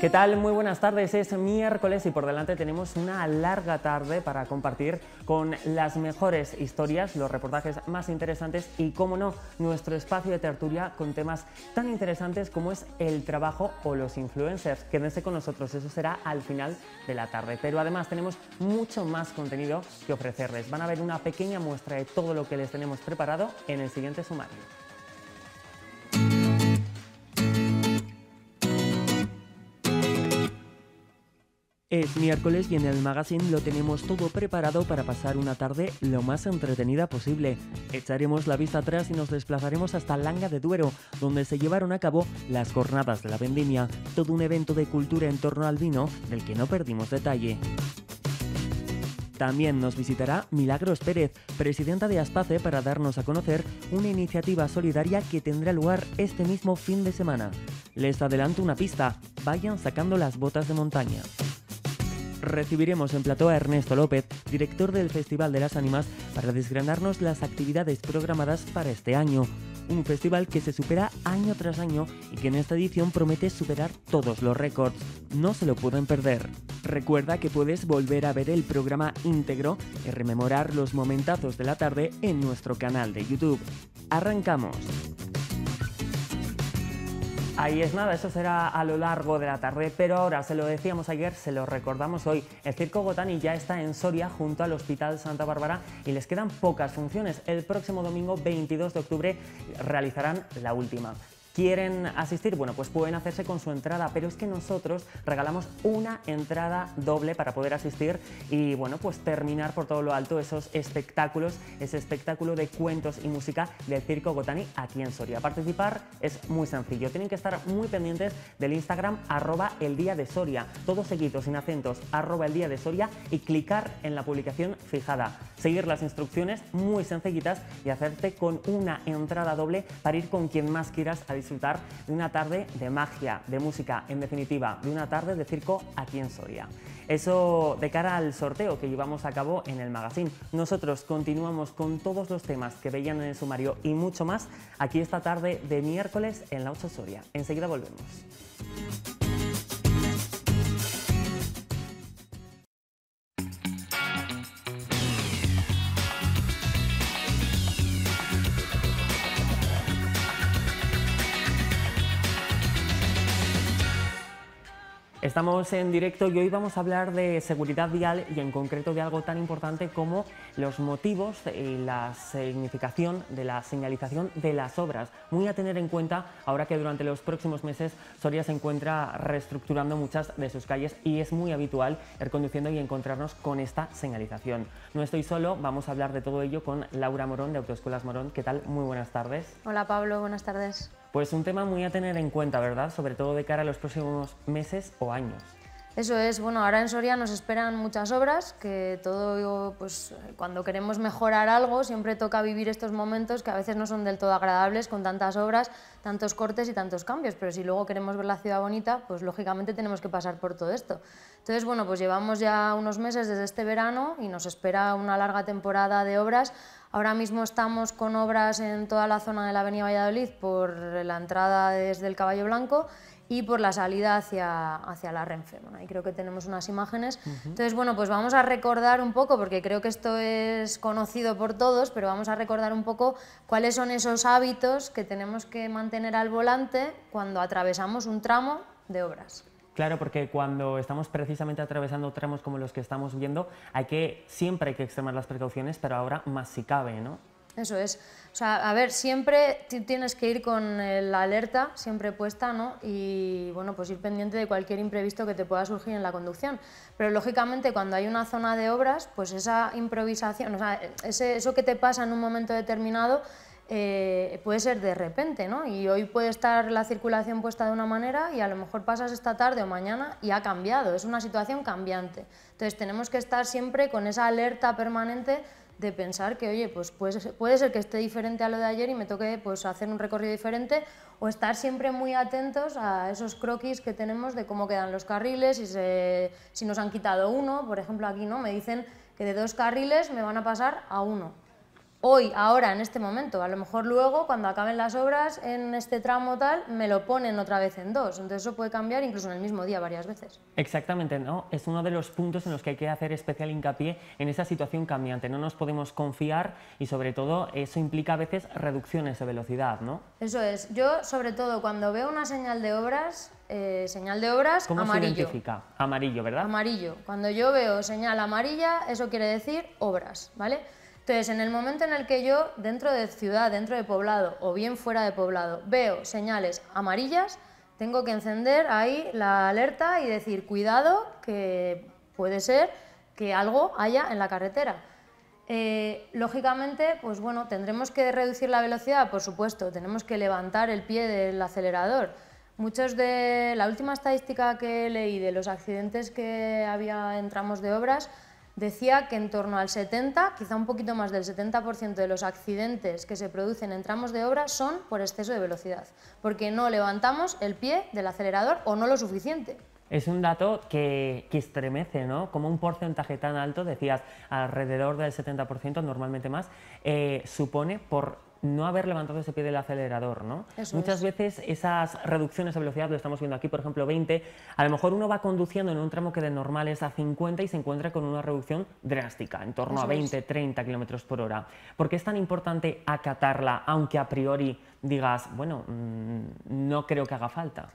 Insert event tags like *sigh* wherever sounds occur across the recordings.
¿Qué tal? Muy buenas tardes. Es miércoles y por delante tenemos una larga tarde para compartir con las mejores historias, los reportajes más interesantes y, como no, nuestro espacio de tertulia con temas tan interesantes como es el trabajo o los influencers. Quédense con nosotros, eso será al final de la tarde. Pero además tenemos mucho más contenido que ofrecerles. Van a ver una pequeña muestra de todo lo que les tenemos preparado en el siguiente sumario. Es miércoles y en el magazine lo tenemos todo preparado para pasar una tarde lo más entretenida posible. Echaremos la vista atrás y nos desplazaremos hasta Langa de Duero, donde se llevaron a cabo las jornadas de la vendimia, todo un evento de cultura en torno al vino del que no perdimos detalle. También nos visitará Milagros Pérez, presidenta de Aspace, para darnos a conocer una iniciativa solidaria que tendrá lugar este mismo fin de semana. Les adelanto una pista, vayan sacando las botas de montaña recibiremos en plató a Ernesto López, director del Festival de las Ánimas, para desgranarnos las actividades programadas para este año. Un festival que se supera año tras año y que en esta edición promete superar todos los récords. No se lo pueden perder. Recuerda que puedes volver a ver el programa íntegro y rememorar los momentazos de la tarde en nuestro canal de YouTube. ¡Arrancamos! Ahí es nada, eso será a lo largo de la tarde, pero ahora se lo decíamos ayer, se lo recordamos hoy. El Circo Gotani ya está en Soria junto al Hospital Santa Bárbara y les quedan pocas funciones. El próximo domingo 22 de octubre realizarán la última quieren asistir, bueno, pues pueden hacerse con su entrada, pero es que nosotros regalamos una entrada doble para poder asistir y, bueno, pues terminar por todo lo alto esos espectáculos, ese espectáculo de cuentos y música del Circo Gotani aquí en Soria. Participar es muy sencillo, tienen que estar muy pendientes del Instagram arroba el día de Soria, todo seguito sin acentos, arroba el día de Soria y clicar en la publicación fijada. Seguir las instrucciones muy sencillitas y hacerte con una entrada doble para ir con quien más quieras a disfrutar de una tarde de magia, de música, en definitiva, de una tarde de circo aquí en Soria. Eso de cara al sorteo que llevamos a cabo en el magazine. Nosotros continuamos con todos los temas que veían en el sumario y mucho más aquí esta tarde de miércoles en la 8 Soria. Enseguida volvemos. Estamos en directo y hoy vamos a hablar de seguridad vial y en concreto de algo tan importante como los motivos y la significación de la señalización de las obras. Muy a tener en cuenta ahora que durante los próximos meses Soria se encuentra reestructurando muchas de sus calles y es muy habitual ir conduciendo y encontrarnos con esta señalización. No estoy solo, vamos a hablar de todo ello con Laura Morón de Autoescuelas Morón. ¿Qué tal? Muy buenas tardes. Hola Pablo, buenas tardes. Pues un tema muy a tener en cuenta, ¿verdad? Sobre todo de cara a los próximos meses o años. Eso es, bueno, ahora en Soria nos esperan muchas obras, que todo, pues cuando queremos mejorar algo, siempre toca vivir estos momentos que a veces no son del todo agradables con tantas obras, tantos cortes y tantos cambios, pero si luego queremos ver la ciudad bonita, pues lógicamente tenemos que pasar por todo esto. Entonces, bueno, pues llevamos ya unos meses desde este verano y nos espera una larga temporada de obras. Ahora mismo estamos con obras en toda la zona de la Avenida Valladolid por la entrada desde el Caballo Blanco y por la salida hacia, hacia la Renfe. y ahí creo que tenemos unas imágenes. Entonces, bueno, pues vamos a recordar un poco, porque creo que esto es conocido por todos, pero vamos a recordar un poco cuáles son esos hábitos que tenemos que mantener al volante cuando atravesamos un tramo de obras. Claro, porque cuando estamos precisamente atravesando tramos como los que estamos viendo, hay que, siempre hay que extremar las precauciones, pero ahora más si cabe, ¿no? Eso es. O sea, a ver, siempre tienes que ir con eh, la alerta siempre puesta, ¿no? Y bueno, pues ir pendiente de cualquier imprevisto que te pueda surgir en la conducción. Pero lógicamente cuando hay una zona de obras, pues esa improvisación, o sea, eso que te pasa en un momento determinado eh, puede ser de repente, ¿no? Y hoy puede estar la circulación puesta de una manera y a lo mejor pasas esta tarde o mañana y ha cambiado, es una situación cambiante. Entonces tenemos que estar siempre con esa alerta permanente de pensar que, oye, pues puede ser, que esté diferente a lo de ayer y me toque pues, hacer un recorrido diferente o estar siempre muy atentos a esos croquis que tenemos de cómo quedan los carriles, y si nos han quitado uno, por ejemplo aquí no, me dicen que de dos carriles me van a pasar a uno hoy, ahora, en este momento. A lo mejor luego, cuando acaben las obras en este tramo tal, me lo ponen otra vez en dos. Entonces eso puede cambiar incluso en el mismo día varias veces. Exactamente, ¿no? Es uno de los puntos en los que hay que hacer especial hincapié en esa situación cambiante. No nos podemos confiar y sobre todo eso implica a veces reducciones de velocidad, ¿no? Eso es. Yo, sobre todo, cuando veo una señal de obras, eh, señal de obras ¿Cómo amarillo. se identifica? Amarillo, ¿verdad? Amarillo. Cuando yo veo señal amarilla, eso quiere decir obras, ¿vale? Entonces, en el momento en el que yo, dentro de ciudad, dentro de poblado o bien fuera de poblado, veo señales amarillas, tengo que encender ahí la alerta y decir, cuidado, que puede ser que algo haya en la carretera. Eh, lógicamente, pues bueno, tendremos que reducir la velocidad, por supuesto, tenemos que levantar el pie del acelerador. Muchos de la última estadística que leí de los accidentes que había en tramos de obras, decía que en torno al 70, quizá un poquito más del 70% de los accidentes que se producen en tramos de obra son por exceso de velocidad, porque no levantamos el pie del acelerador o no lo suficiente. Es un dato que, estremece, ¿no? Como un porcentaje tan alto, decías, alrededor del 70%, normalmente más, eh, supone por no haber levantado ese pie del acelerador, ¿no? Muchas veces esas reducciones de velocidad, lo estamos viendo aquí, por ejemplo, 20, a lo mejor uno va conduciendo en un tramo que de normal es a 50 y se encuentra con una reducción drástica, en torno a 20, 30 kilómetros por hora. ¿Por qué es tan importante acatarla, aunque a priori digas, bueno, mm, no creo que haga falta?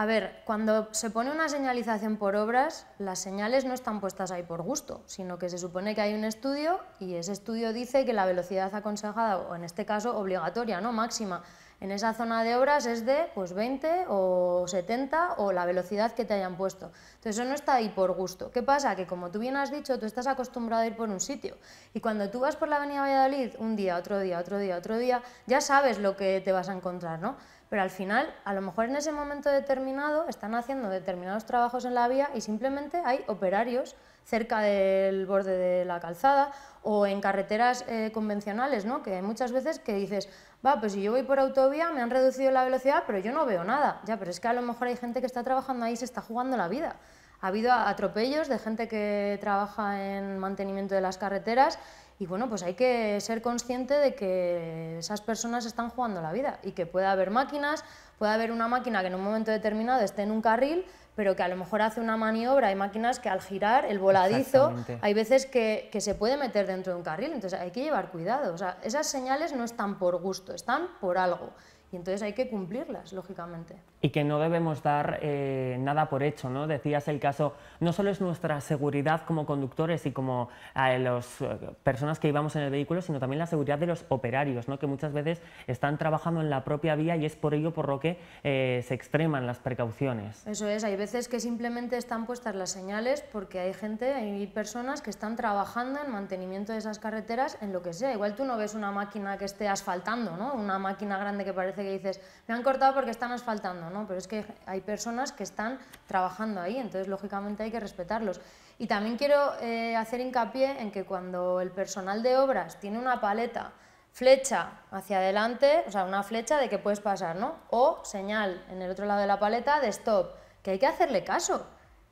A ver, cuando se pone una señalización por obras, las señales no están puestas ahí por gusto, sino que se supone que hay un estudio y ese estudio dice que la velocidad aconsejada, o en este caso obligatoria, no máxima, en esa zona de obras es de pues 20 o 70 o la velocidad que te hayan puesto. Entonces eso no está ahí por gusto. ¿Qué pasa? Que como tú bien has dicho, tú estás acostumbrado a ir por un sitio y cuando tú vas por la avenida Valladolid un día, otro día, otro día, otro día, ya sabes lo que te vas a encontrar, ¿no? pero al final, a lo mejor en ese momento determinado, están haciendo determinados trabajos en la vía y simplemente hay operarios cerca del borde de la calzada o en carreteras eh, convencionales, ¿no? que hay muchas veces que dices, va, pues si yo voy por autovía me han reducido la velocidad, pero yo no veo nada. Ya, pero es que a lo mejor hay gente que está trabajando ahí y se está jugando la vida. Ha habido atropellos de gente que trabaja en mantenimiento de las carreteras y bueno, pues hay que ser consciente de que esas personas están jugando la vida y que puede haber máquinas, puede haber una máquina que en un momento determinado esté en un carril, pero que a lo mejor hace una maniobra. Hay máquinas que al girar el voladizo, hay veces que, se puede meter dentro de un carril, entonces hay que llevar cuidado. esas señales no están por gusto, están por algo. Y entonces hay que cumplirlas, lógicamente. Y que no debemos dar eh, nada por hecho, ¿no? Decías el caso, no solo es nuestra seguridad como conductores y como eh, las eh, personas que íbamos en el vehículo, sino también la seguridad de los operarios, ¿no? Que muchas veces están trabajando en la propia vía y es por ello por lo que se extreman las precauciones. Eso es, hay veces que simplemente están puestas las señales porque hay gente, hay personas que están trabajando en mantenimiento de esas carreteras en lo que sea. Igual tú no ves una máquina que esté asfaltando, ¿no? Una máquina grande que parece que dices, me han cortado porque están asfaltando, ¿no? Pero es que hay personas que están trabajando ahí, entonces lógicamente hay que respetarlos. Y también quiero eh, hacer hincapié en que cuando el personal de obras tiene una paleta, flecha hacia adelante, o sea, una flecha de que puedes pasar, O señal en el otro lado de la paleta de stop, que hay que hacerle caso,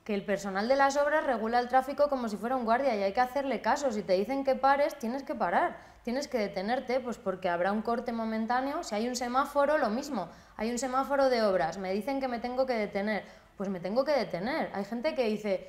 que el personal de las obras regula el tráfico como si fuera un guardia y hay que hacerle caso. Si te dicen que pares, tienes que parar tienes que detenerte, pues porque habrá un corte momentáneo. Si hay un semáforo, lo mismo. Hay un semáforo de obras, me dicen que me tengo que detener, pues me tengo que detener. Hay gente que dice,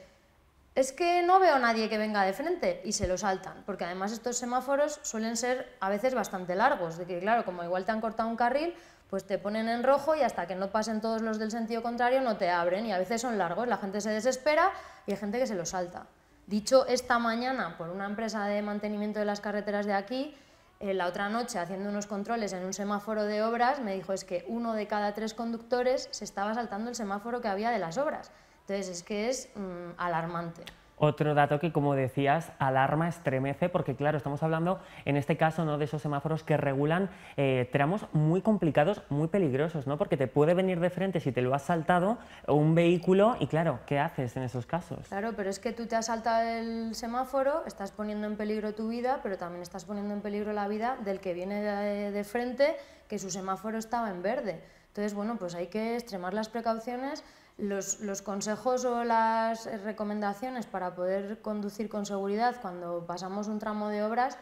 es que no veo nadie que venga de frente y se lo saltan, porque además estos semáforos suelen ser a veces bastante largos, de que claro, como igual te han cortado un carril, pues te ponen en rojo y hasta que no pasen todos los del sentido contrario no te abren y a veces son largos, la gente se desespera y hay gente que se lo salta dicho esta mañana por una empresa de mantenimiento de las carreteras de aquí, eh, la otra noche haciendo unos controles en un semáforo de obras, me dijo es que uno de cada tres conductores se estaba saltando el semáforo que había de las obras. Entonces es que es mm, alarmante. Otro dato que, como decías, alarma, estremece, porque claro, estamos hablando en este caso ¿no? de esos semáforos que regulan eh, tramos muy complicados, muy peligrosos, ¿no? porque te puede venir de frente si te lo has saltado un vehículo y claro, ¿qué haces en esos casos? Claro, pero es que tú te has saltado el semáforo, estás poniendo en peligro tu vida, pero también estás poniendo en peligro la vida del que viene de frente, que su semáforo estaba en verde. Entonces, bueno, pues hay que extremar las precauciones los, consejos o las recomendaciones para poder conducir con seguridad cuando pasamos un tramo de obras,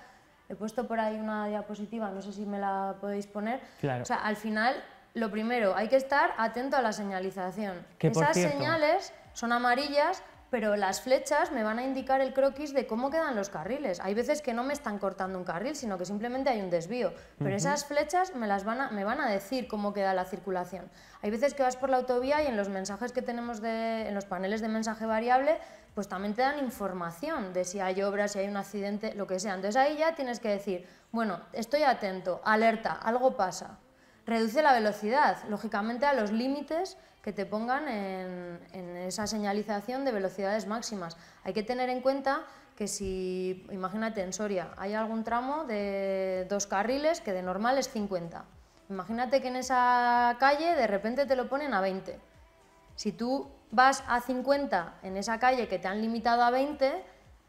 he puesto por ahí una diapositiva, no sé si me la podéis poner. O sea, al final, lo primero, hay que estar atento a la señalización. Esas señales son amarillas, pero las flechas me van a indicar el croquis de cómo quedan los carriles. Hay veces que no me están cortando un carril, sino que simplemente hay un desvío, pero esas flechas me, las van a, me van a decir cómo queda la circulación. Hay veces que vas por la autovía y en los mensajes que tenemos, de, en los paneles de mensaje variable, pues también te dan información de si hay obras, si hay un accidente, lo que sea. Entonces ahí ya tienes que decir, bueno, estoy atento, alerta, algo pasa. Reduce la velocidad, lógicamente a los límites que te pongan en, esa señalización de velocidades máximas. Hay que tener en cuenta que si, imagínate, en Soria hay algún tramo de dos carriles que de normal es 50. Imagínate que en esa calle de repente te lo ponen a 20. Si tú vas a 50 en esa calle que te han limitado a 20,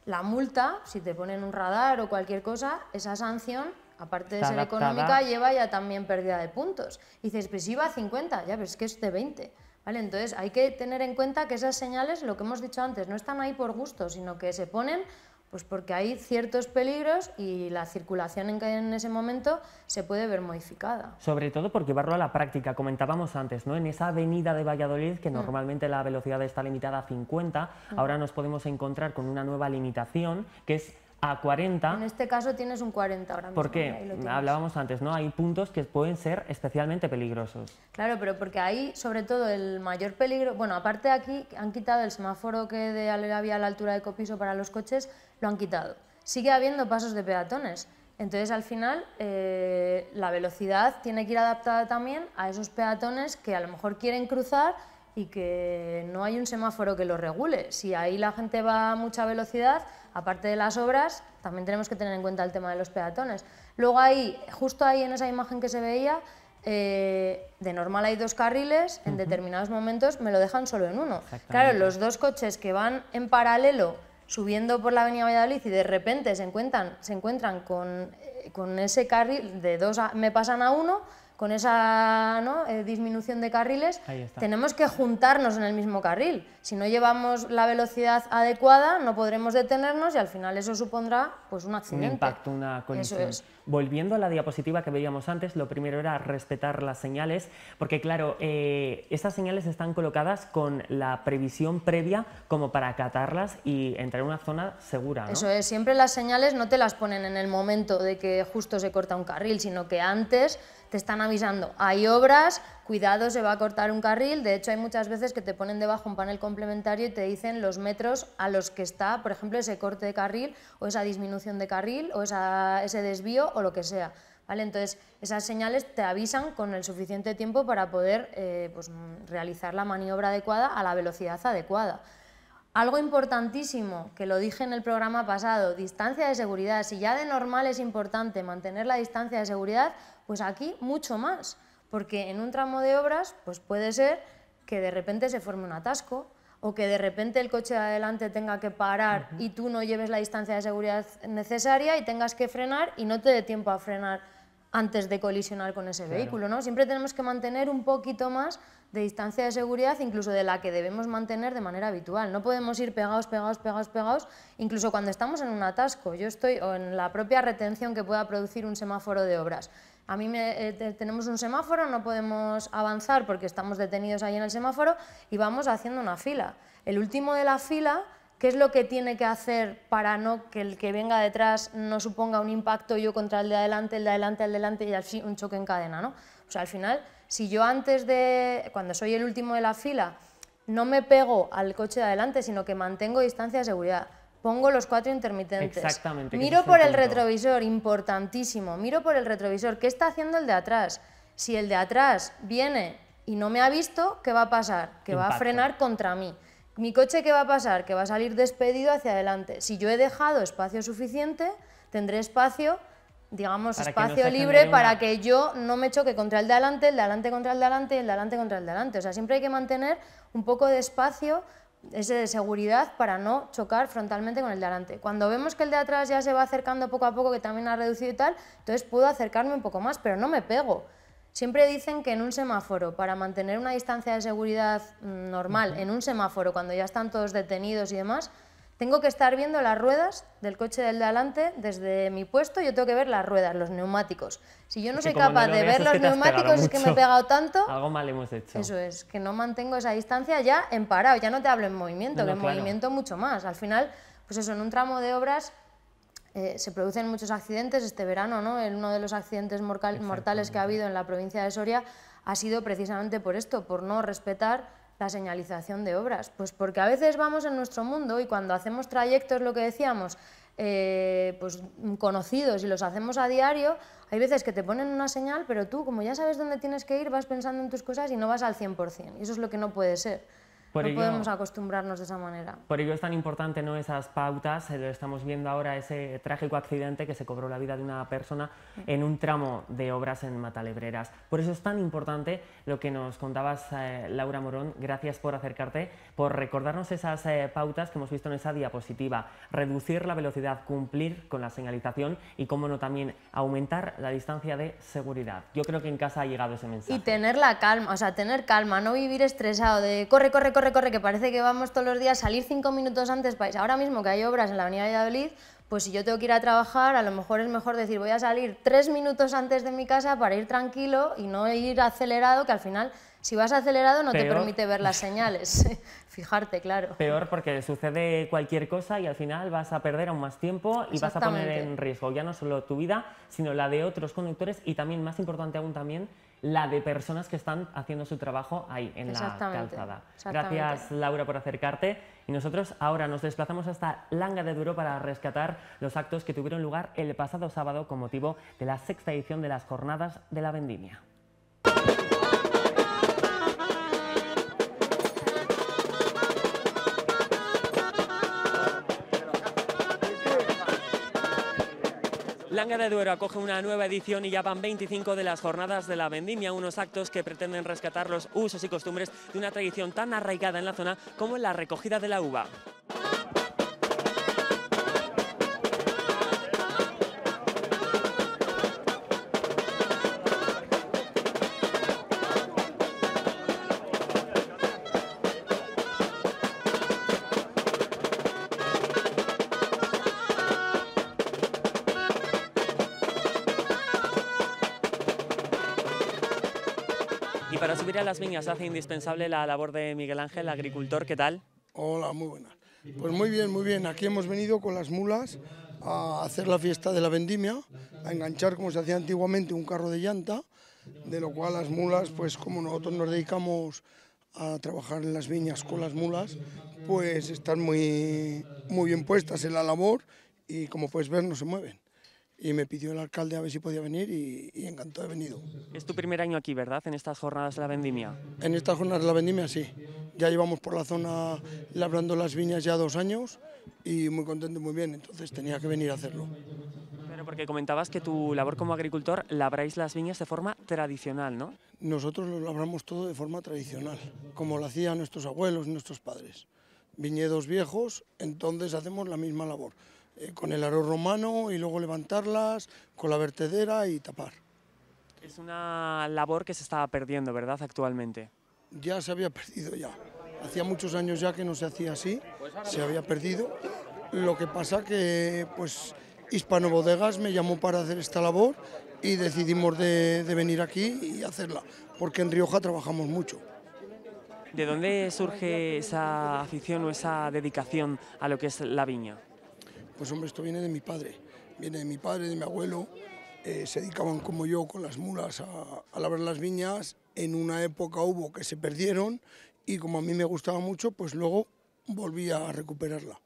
la multa, si te ponen un radar o cualquier cosa, esa sanción aparte de ser económica, lleva ya también pérdida de puntos. Y dices, pues iba a 50, ya, ves que es de 20. Entonces hay que tener en cuenta que esas señales, lo que hemos dicho antes, no están ahí por gusto, sino que se ponen pues porque hay ciertos peligros y la circulación en, en ese momento se puede ver modificada. Sobre todo porque, llevarlo a la práctica, comentábamos antes, ¿no? en esa avenida de Valladolid, que mm. normalmente la velocidad está limitada a 50, mm. ahora nos podemos encontrar con una nueva limitación, que es a 40. En este caso tienes un 40 ahora mismo. Porque hablábamos antes, ¿no? Hay puntos que pueden ser especialmente peligrosos. Claro, pero porque ahí, sobre todo, el mayor peligro... Bueno, aparte aquí han quitado el semáforo que de, había a la altura de copiso para los coches, lo han quitado. Sigue habiendo pasos de peatones. Entonces, al final, eh, la velocidad tiene que ir adaptada también a esos peatones que a lo mejor quieren cruzar y que no hay un semáforo que lo regule. Si ahí la gente va a mucha velocidad, aparte de las obras, también tenemos que tener en cuenta el tema de los peatones. Luego ahí, justo ahí en esa imagen que se veía, eh, de normal hay dos carriles, en determinados momentos me lo dejan solo en uno. Claro, los dos coches que van en paralelo subiendo por la avenida Valladolid y de repente se encuentran, se encuentran con, eh, ese carril de dos me pasan a uno, con esa eh, disminución de carriles, tenemos que juntarnos en el mismo carril. Si no llevamos la velocidad adecuada, no podremos detenernos y al final eso supondrá pues, un accidente. Un impacto, una colisión. Eso Volviendo a la diapositiva que veíamos antes, lo primero era respetar las señales, porque claro, eh, estas señales están colocadas con la previsión previa como para acatarlas y entrar en una zona segura. Eso es, siempre las señales no te las ponen en el momento de que justo se corta un carril, sino que antes te están avisando, hay obras, cuidado, se va a cortar un carril, de hecho hay muchas veces que te ponen debajo un panel complementario y te dicen los metros a los que está, por ejemplo, ese corte de carril o esa disminución de carril o ese desvío o lo que sea. ¿Vale? Entonces, esas señales te avisan con el suficiente tiempo para poder eh, pues, realizar la maniobra adecuada a la velocidad adecuada. Algo importantísimo, que lo dije en el programa pasado, distancia de seguridad. Si ya de normal es importante mantener la distancia de seguridad, pues aquí mucho más, porque en un tramo de obras pues puede ser que de repente se forme un atasco o que de repente el coche de adelante tenga que parar y tú no lleves la distancia de seguridad necesaria y tengas que frenar y no te dé tiempo a frenar antes de colisionar con ese vehículo, ¿no? Siempre tenemos que mantener un poquito más de distancia de seguridad, incluso de la que debemos mantener de manera habitual. No podemos ir pegados, pegados, pegados, pegados, incluso cuando estamos en un atasco. Yo estoy o en la propia retención que pueda producir un semáforo de obras a mí eh, tenemos un semáforo, no podemos avanzar porque estamos detenidos ahí en el semáforo y vamos haciendo una fila. El último de la fila, ¿qué es lo que tiene que hacer para no que el que venga detrás no suponga un impacto yo contra el de adelante, el de adelante, el de adelante y así un choque en cadena? ¿no? O sea, al final, si yo antes de, cuando soy el último de la fila, no me pego al coche de adelante, sino que mantengo distancia de seguridad pongo los cuatro intermitentes. Miro por el retrovisor, importantísimo. Miro por el retrovisor. ¿Qué está haciendo el de atrás? Si el de atrás viene y no me ha visto, ¿qué va a pasar? Que va a frenar contra mí. ¿Mi coche qué va a pasar? Que va a salir despedido hacia adelante. Si yo he dejado espacio suficiente, tendré espacio, digamos, espacio libre para que yo no me choque contra el de adelante, el de adelante contra el de adelante, el de adelante contra el de adelante. O sea, siempre hay que mantener un poco de espacio ese de seguridad para no chocar frontalmente con el de adelante. Cuando vemos que el de atrás ya se va acercando poco a poco, que también ha reducido y tal, entonces puedo acercarme un poco más, pero no me pego. Siempre dicen que en un semáforo, para mantener una distancia de seguridad mm, normal, en un semáforo, cuando ya están todos detenidos y demás, tengo que estar viendo las ruedas del coche del delante adelante desde mi puesto, yo tengo que ver las ruedas, los neumáticos. Si yo no soy capaz de ver los neumáticos, es que me he pegado tanto. Algo mal hemos hecho. Eso es, que no mantengo esa distancia ya en parado, ya no te hablo en movimiento, que en movimiento mucho más. Al final, pues eso, en un tramo de obras eh, se producen muchos accidentes. Este verano, ¿no? El, uno de los accidentes mortales que ha habido en la provincia de Soria ha sido precisamente por esto, por no respetar la señalización de obras, pues porque a veces vamos en nuestro mundo y cuando hacemos trayectos, lo que decíamos, eh, pues, conocidos y los hacemos a diario, hay veces que te ponen una señal, pero tú, como ya sabes dónde tienes que ir, vas pensando en tus cosas y no vas al 100%. Y eso es lo que no puede ser. Por no podemos acostumbrarnos de esa manera. Por ello es tan importante ¿no? esas pautas, eh, estamos viendo ahora ese trágico accidente que se cobró la vida de una persona en un tramo de obras en Matalebreras. Por eso es tan importante lo que nos contabas, eh, Laura Morón, gracias por acercarte, por recordarnos esas eh, pautas que hemos visto en esa diapositiva, reducir la velocidad, cumplir con la señalización y, cómo no, también aumentar la distancia de seguridad. Yo creo que en casa ha llegado ese mensaje. Y tener la calma, o sea, tener calma, no vivir estresado de corre, corre, corre, corre, que parece que vamos todos los días, salir cinco minutos antes, país. Ahora mismo que hay obras en la Avenida de Valladolid, pues si yo tengo que ir a trabajar, a lo mejor es mejor decir voy a salir tres minutos antes de mi casa para ir tranquilo y no ir acelerado, que al final si vas acelerado no te permite ver las señales. *laughs* fijarte, claro. Peor porque sucede cualquier cosa y al final vas a perder aún más tiempo y vas a poner en riesgo ya no solo tu vida, sino la de otros conductores y también, más importante aún también, la de personas que están haciendo su trabajo ahí, en la calzada. Gracias, Laura, por acercarte. Y nosotros ahora nos desplazamos hasta Langa de Duro para rescatar los actos que tuvieron lugar el pasado sábado con motivo de la sexta edición de las Jornadas de la Vendimia. Langa de Duero acoge una nueva edición y ya van 25 de las jornadas de la vendimia, unos actos que pretenden rescatar los usos y costumbres de una tradición tan arraigada en la zona como la recogida de la uva. las viñas hace indispensable la labor de Miguel Ángel, agricultor. ¿Qué tal? Hola, muy buenas. Pues muy bien, muy bien. Aquí hemos venido con las mulas a hacer la fiesta de la vendimia, a enganchar como se hacía antiguamente un carro de llanta, de lo cual las mulas, pues como nosotros nos dedicamos a trabajar en las viñas con las mulas, pues están muy, muy bien puestas en la labor y como puedes ver no se mueven y me pidió el alcalde a ver si podía venir y, encantó encantado he venido. Es tu primer año aquí, ¿verdad? En estas jornadas de la vendimia. En estas jornadas de la vendimia, sí. Ya llevamos por la zona labrando las viñas ya dos años y muy contento, muy bien, entonces tenía que venir a hacerlo. Pero porque comentabas que tu labor como agricultor labráis las viñas de forma tradicional, ¿no? Nosotros lo labramos todo de forma tradicional, como lo hacían nuestros abuelos, nuestros padres. Viñedos viejos, entonces hacemos la misma labor eh, con el aro romano y luego levantarlas con la vertedera y tapar. Es una labor que se estaba perdiendo, ¿verdad? Actualmente. Ya se había perdido ya. Hacía muchos años ya que no se hacía así, se había perdido. Lo que pasa que, pues, Hispano Bodegas me llamó para hacer esta labor y decidimos de venir aquí y hacerla, porque en Rioja trabajamos mucho. ¿De dónde surge esa afición o esa dedicación a lo que es la viña? Pues hombre, esto viene de mi padre, viene de mi padre, de mi abuelo, eh, se dedicaban como yo con las mulas a, a, labrar las viñas. En una época hubo que se perdieron y como a mí me gustaba mucho, pues luego volví a recuperarla.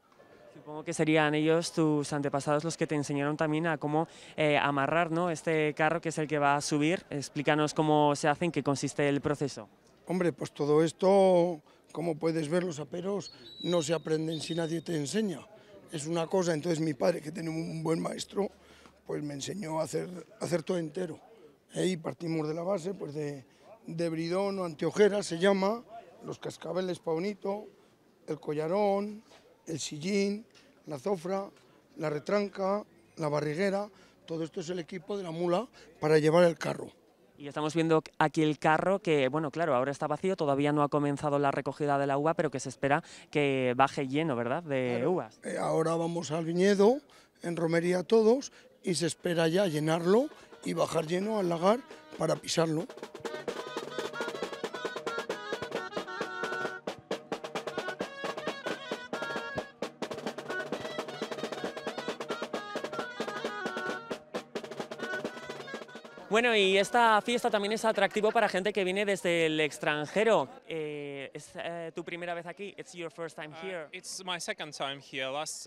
Supongo que serían ellos, tus antepasados, los que te enseñaron también a cómo eh, amarrar ¿no? este carro que es el que va a subir. Explícanos cómo se hace, en qué consiste el proceso. Hombre, pues todo esto, como puedes ver, los aperos no se aprenden si nadie te enseña es una cosa, entonces mi padre, que tiene un buen maestro, pues me enseñó a hacer, hacer todo entero. Ahí eh, Y partimos de la base pues de, bridón o anteojera, se llama, los cascabeles pa' el collarón, el sillín, la zofra, la retranca, la barriguera, todo esto es el equipo de la mula para llevar el carro. Y estamos viendo aquí el carro que, bueno, claro, ahora está vacío, todavía no ha comenzado la recogida de la uva, pero que se espera que baje lleno, ¿verdad?, de uvas. Eh, ahora vamos al viñedo, en romería todos, y se espera ya llenarlo y bajar lleno al lagar para pisarlo. Bueno, y esta fiesta también es atractivo para gente que viene desde el extranjero. Eh, ¿Es eh, tu primera vez aquí? It's your first time uh, here. it's my time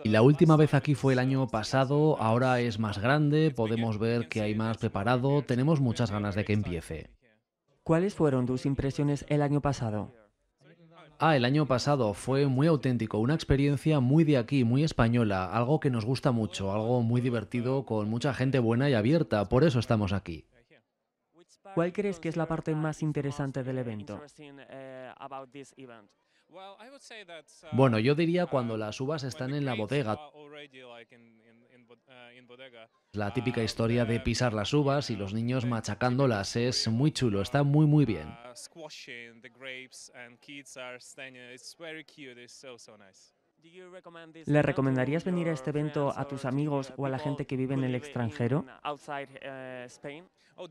la uh, última vez aquí fue el año pasado, ahora es más grande, podemos ver que hay más preparado, tenemos muchas ganas de que empiece. ¿Cuáles fueron tus impresiones el año pasado? Ah, el año pasado fue muy auténtico, una experiencia muy de aquí, muy española, algo que nos gusta mucho, algo muy divertido, con mucha gente buena y abierta, por eso estamos aquí. ¿Cuál crees que es la parte más interesante del evento? Bueno, yo diría cuando las uvas están en la bodega. La típica historia de pisar las uvas y los niños machacándolas es muy chulo, está muy muy bien. ¿Le recomendarías venir a este evento a tus amigos eh, o a la gente que vive en el extranjero? Uh, uh,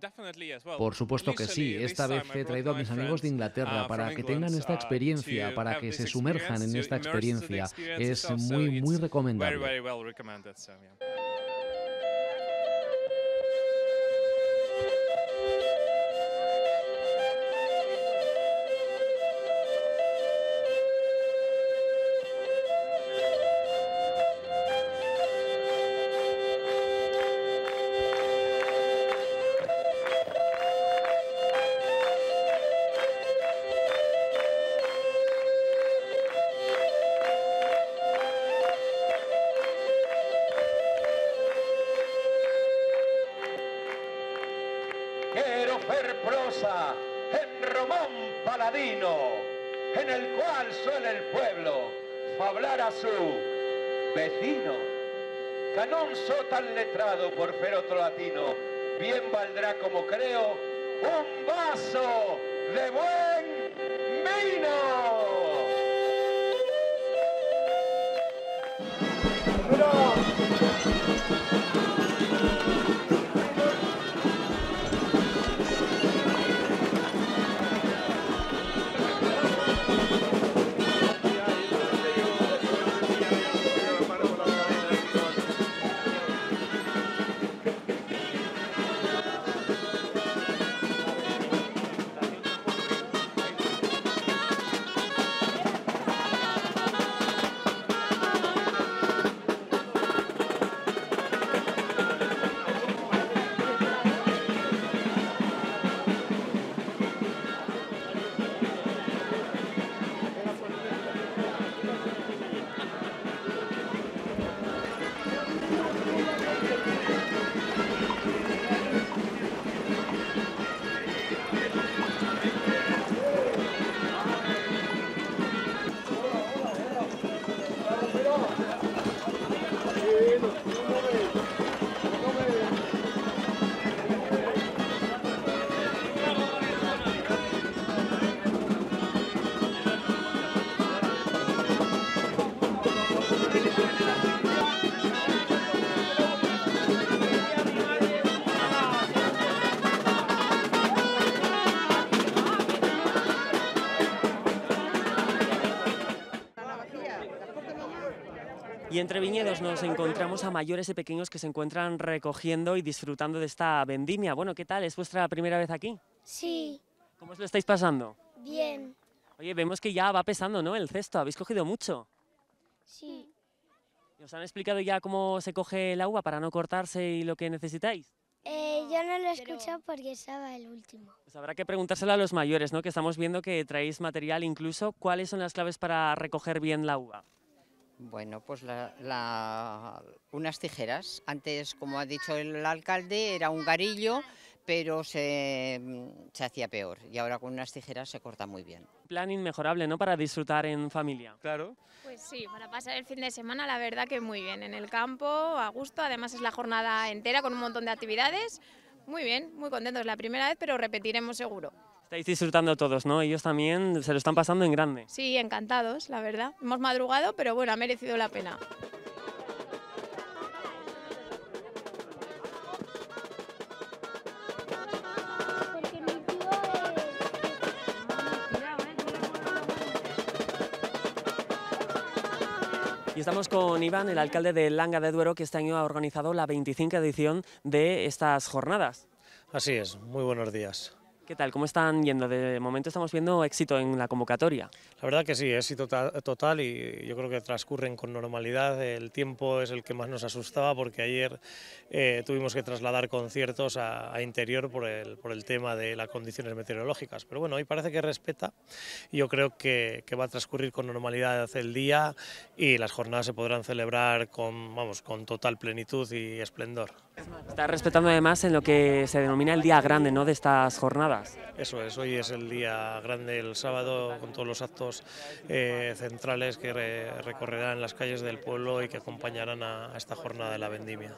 oh, Por supuesto que sí. Esta vez he traído a mis amigos de Inglaterra uh, para que tengan esta experiencia, para que se sumerjan en esta experiencia. Es muy, muy recomendable. latino. Bien valdrá como creo entre viñedos nos encontramos a mayores y pequeños que se encuentran recogiendo y disfrutando de esta vendimia. Bueno, ¿qué tal? ¿Es vuestra primera vez aquí? Sí. ¿Cómo os lo estáis pasando? Bien. Oye, vemos que ya va pesando, ¿no? El cesto, habéis cogido mucho. Sí. ¿Os han explicado ya cómo se coge la uva para no cortarse y lo que necesitáis? Eh, yo no lo he escuchado porque estaba el último. Pues habrá que preguntárselo a los mayores, ¿no? Que estamos viendo que traéis material incluso. ¿Cuáles son las claves para recoger bien la uva? Bueno, pues unas tijeras. Antes, como ha dicho el alcalde, era un garillo, pero se, se hacía peor. Y ahora con unas tijeras se corta muy bien. Plan inmejorable, ¿no? Para disfrutar en familia. Claro. Pues sí, para pasar el fin de semana, la verdad que muy bien. En el campo, a gusto. Además, es la jornada entera con un montón de actividades. Muy bien, muy contentos. La primera vez, pero repetiremos seguro. Estáis disfrutando todos, ¿no? Ellos también se lo están pasando en grande. Sí, encantados, la verdad. Hemos madrugado, pero bueno, ha merecido la pena. Y estamos con Iván, el alcalde de Langa de Duero, que este año ha organizado la 25 edición de estas jornadas. Así es, muy buenos días. ¿Qué tal? ¿Cómo están yendo? De momento estamos viendo éxito en la convocatoria. La verdad que sí, éxito total y yo creo que transcurren con normalidad. El tiempo es el que más nos asustaba porque ayer eh, tuvimos que trasladar conciertos a, interior por el, por el, tema de las condiciones meteorológicas. Pero bueno, hoy parece que respeta y yo creo que, que, va a transcurrir con normalidad el día y las jornadas se podrán celebrar con, vamos, con total plenitud y esplendor. Está respetando además en lo que se denomina el día grande ¿no? de estas jornadas. Eso es, hoy es el día grande, el sábado, con todos los actos eh, centrales que recorrerán las calles del pueblo y que acompañarán a, esta jornada de la vendimia.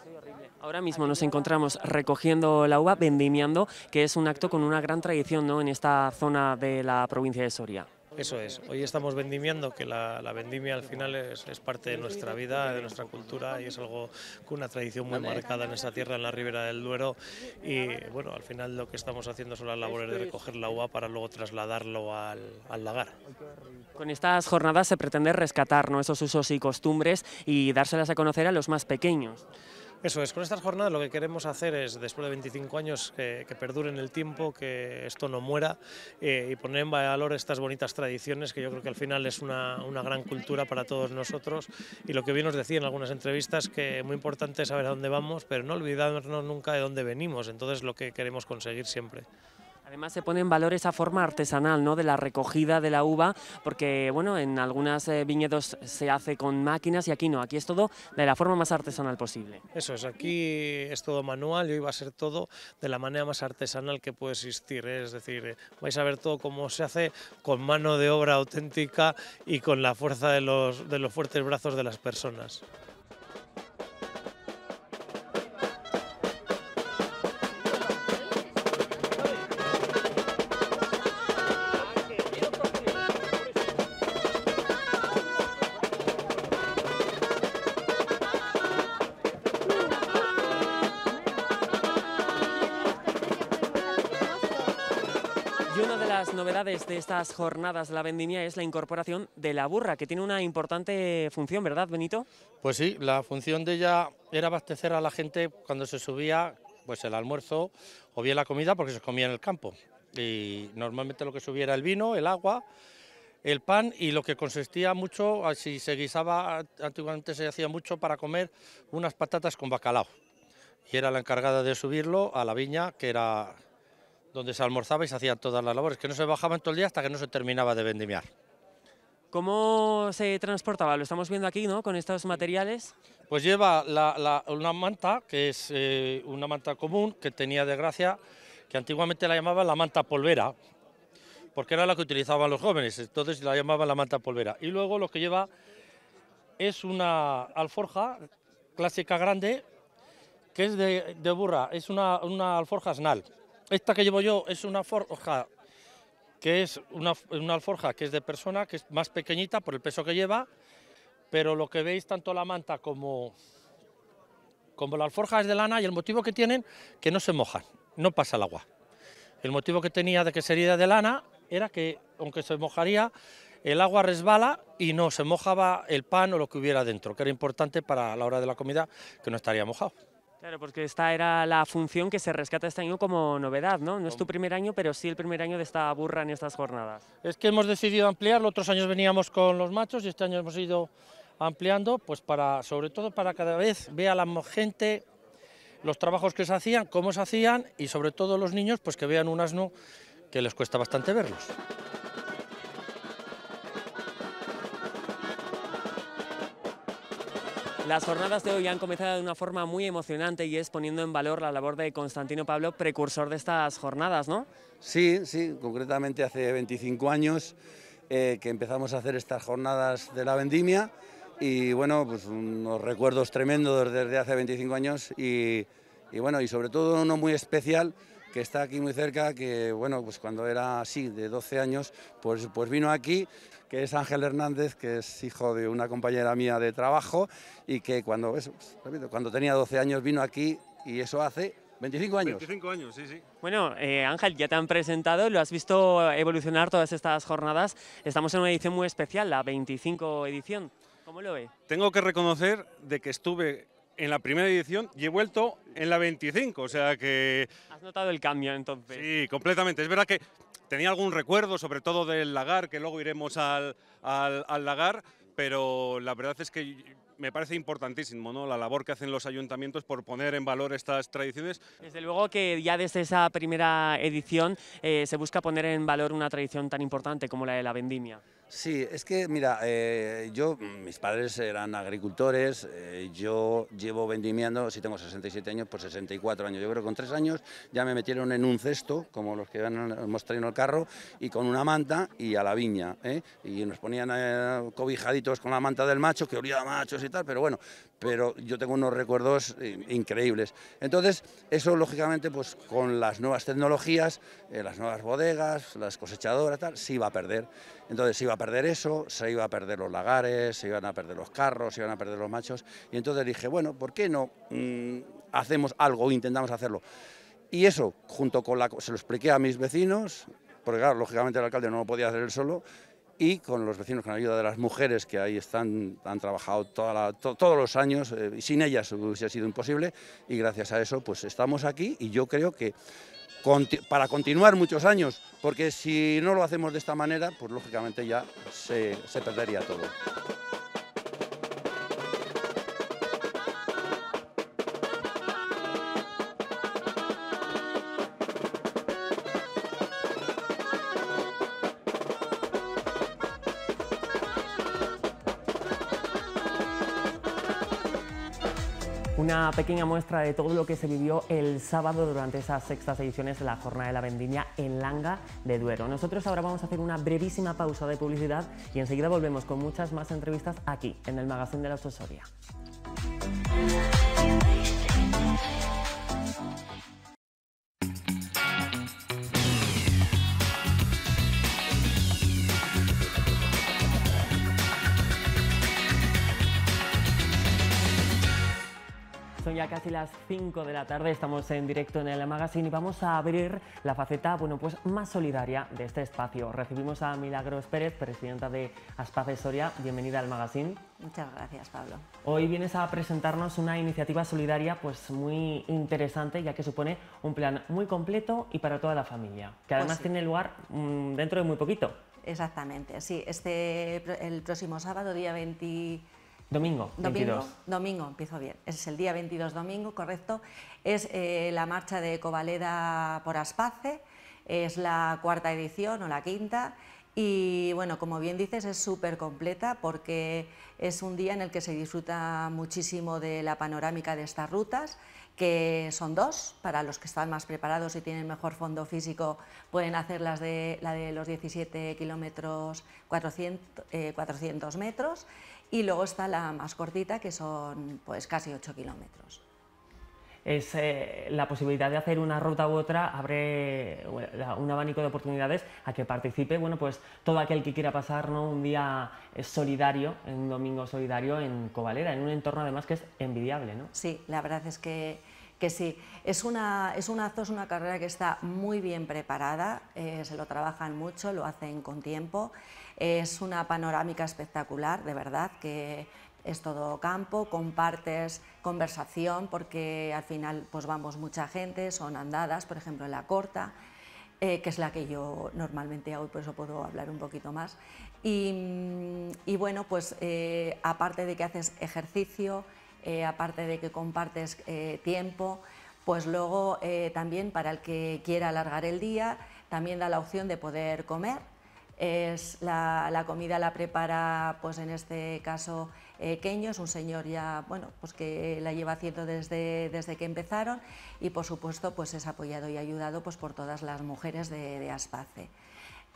Ahora mismo nos encontramos recogiendo la uva, vendimiando, que es un acto con una gran tradición en esta zona de la provincia de Soria. Eso es, hoy estamos vendimiando, que la, vendimia al final es, parte de nuestra vida, de nuestra cultura y es algo con una tradición muy marcada en esta tierra, en la ribera del Duero y bueno, al final lo que estamos haciendo son las labores de recoger la uva para luego trasladarlo al, lagar. Con estas jornadas se pretende rescatar nuestros usos y costumbres y dárselas a conocer a los más pequeños. Eso es, con estas jornadas lo que queremos hacer es, después de 25 años, eh, que, perduren el tiempo, que esto no muera eh, y poner en valor estas bonitas tradiciones que yo creo que al final es una, gran cultura para todos nosotros y lo que bien os decía en algunas entrevistas que es muy importante saber a dónde vamos, pero no olvidarnos nunca de dónde venimos, entonces lo que queremos conseguir siempre. Además se pone en valor esa forma artesanal ¿no? de la recogida de la uva, porque bueno, en algunas eh, viñedos se hace con máquinas y aquí no, aquí es todo de la forma más artesanal posible. Eso es, aquí es todo manual y hoy va a ser todo de la manera más artesanal que puede existir, ¿eh? es decir, vais a ver todo cómo se hace con mano de obra auténtica y con la fuerza de los fuertes brazos de las personas. estas jornadas de la vendimia es la incorporación de la burra, que tiene una importante función, ¿verdad, Benito? Pues sí, la función de ella era abastecer a la gente cuando se subía pues el almuerzo o bien la comida porque se comía en el campo. Y normalmente lo que subía era el vino, el agua, el pan y lo que consistía mucho, ah, si se guisaba, antiguamente se hacía mucho para comer unas patatas con bacalao. Y era la encargada de subirlo a la viña, que era donde se almorzaba y se hacían todas las labores, que no se bajaban todo el día hasta que no se terminaba de vendimiar. ¿Cómo se transportaba? Lo estamos viendo aquí, ¿no? Con estos materiales. Pues lleva una manta, que es eh, una manta común que tenía de gracia, que antiguamente la llamaban la manta polvera, porque era la que utilizaban los jóvenes, entonces la llamaban la manta polvera. Y luego lo que lleva es una alforja clásica grande, que es de, burra, es una, una alforja snal esta que llevo yo es una forja que es una, alforja que es de persona, que es más pequeñita por el peso que lleva, pero lo que veis tanto la manta como, como la alforja es de lana y el motivo que tienen que no se mojan, no pasa el agua. El motivo que tenía de que sería de lana era que aunque se mojaría, el agua resbala y no se mojaba el pan o lo que hubiera dentro, que era importante para la hora de la comida que no estaría mojado. Claro, porque esta era la función que se rescata este año como novedad, ¿no? No es tu primer año, pero sí el primer año de esta burra en estas jornadas. Es que hemos decidido ampliarlo, otros años veníamos con los machos y este año hemos ido ampliando, pues para, sobre todo para cada vez vea la gente los trabajos que se hacían, cómo se hacían y sobre todo los niños, pues que vean un asno que les cuesta bastante verlos. Las jornadas de hoy han comenzado de una forma muy emocionante y es poniendo en valor la labor de Constantino Pablo, precursor de estas jornadas, ¿no? Sí, sí, concretamente hace 25 años eh, que empezamos a hacer estas jornadas de la vendimia y bueno, pues unos recuerdos tremendos desde hace 25 años y, y bueno, y sobre todo uno muy especial que está aquí muy cerca, que bueno, pues cuando era así, de 12 años, pues, pues vino aquí, que es Ángel Hernández, que es hijo de una compañera mía de trabajo y que cuando, eso, pues, cuando tenía 12 años vino aquí y eso hace 25 años. 25 años, sí, sí. Bueno, eh, Ángel, ya te han presentado, lo has visto evolucionar todas estas jornadas. Estamos en una edición muy especial, la 25 edición. ¿Cómo lo ve? Tengo que reconocer de que estuve en la primera edición y he vuelto en la 25, o sea que... Has notado el cambio entonces. Sí, completamente. Es verdad que tenía algún recuerdo, sobre todo del lagar, que luego iremos al, lagar, pero la verdad es que me parece importantísimo ¿no? la labor que hacen los ayuntamientos por poner en valor estas tradiciones. Desde luego que ya desde esa primera edición eh, se busca poner en valor una tradición tan importante como la de la vendimia. Sí, es que mira, eh, yo, mis padres eran agricultores, eh, yo llevo vendimiando, si tengo 67 años, pues 64 años. Yo creo que con tres años ya me metieron en un cesto, como los que hemos traído en el carro, y con una manta y a la viña. ¿eh? Y nos ponían cobijaditos con la manta del macho, que olía a machos y tal, pero bueno, pero yo tengo unos recuerdos eh, increíbles. Entonces, eso lógicamente, pues con las nuevas tecnologías, eh, las nuevas bodegas, las cosechadoras, tal, se iba a perder. Entonces, se iba a perder eso, se iba a perder los lagares, se iban a perder los carros, se iban a perder los machos. Y entonces dije, bueno, ¿por qué no mm, hacemos algo, intentamos hacerlo? Y eso, junto con la... se lo expliqué a mis vecinos, porque claro, lógicamente el alcalde no lo podía hacer él solo, y con los vecinos, con la ayuda de las mujeres que ahí están, han trabajado todos los años, eh, y sin ellas hubiese sido imposible, y gracias a eso pues estamos aquí y yo creo que para continuar muchos años, porque si no lo hacemos de esta manera, pues lógicamente ya se perdería todo. pequeña muestra de todo lo que se vivió el sábado durante esas sextas ediciones de la Jornada de la Vendimia en Langa de Duero. Nosotros ahora vamos a hacer una brevísima pausa de publicidad y enseguida volvemos con muchas más entrevistas aquí, en el Magazine de la Asesoría. ya casi las 5 de la tarde, estamos en directo en el magazine y vamos a abrir la faceta bueno, pues más solidaria de este espacio. Recibimos a Milagros Pérez, presidenta de Aspace Bienvenida al magazine. Muchas gracias, Pablo. Hoy vienes a presentarnos una iniciativa solidaria pues muy interesante, ya que supone un plan muy completo y para toda la familia, que pues además tiene lugar mm, dentro de muy poquito. Exactamente, sí. Este, el próximo sábado, día 20 Domingo, Domingo, domingo, empiezo bien. Es el día 22, domingo, correcto. Es eh, la marcha de Covaleda por Aspace, es la cuarta edición o la quinta. Y bueno, como bien dices, es súper completa porque es un día en el que se disfruta muchísimo de la panorámica de estas rutas, que son dos, para los que están más preparados y tienen mejor fondo físico, pueden hacer las de, la de los 17 kilómetros 400, 400 eh, metros y luego está la más cortita, que son pues casi 8 kilómetros. Es, eh, la posibilidad de hacer una ruta u otra abre un abanico de oportunidades a que participe bueno, pues, todo aquel que quiera pasar un día eh, solidario, un domingo solidario en Covalera, en un entorno además que es envidiable. ¿no? Sí, la verdad es que, sí. Es una, es una, es una carrera que está muy bien preparada, eh, se lo trabajan mucho, lo hacen con tiempo. Es una panorámica espectacular, de verdad, que es todo campo, compartes conversación porque al final pues vamos mucha gente, son andadas, por ejemplo en la corta, eh, que es la que yo normalmente hago y por eso puedo hablar un poquito más. Y, mm, bueno, pues eh, aparte de que haces ejercicio, eh, aparte de que compartes tiempo, pues luego también para el que quiera alargar el día, también da la opción de poder comer es la, comida la prepara, pues en este caso, eh, es un señor ya, bueno, pues que la lleva haciendo desde, desde que empezaron y por supuesto pues es apoyado y ayudado pues por todas las mujeres de, Aspace.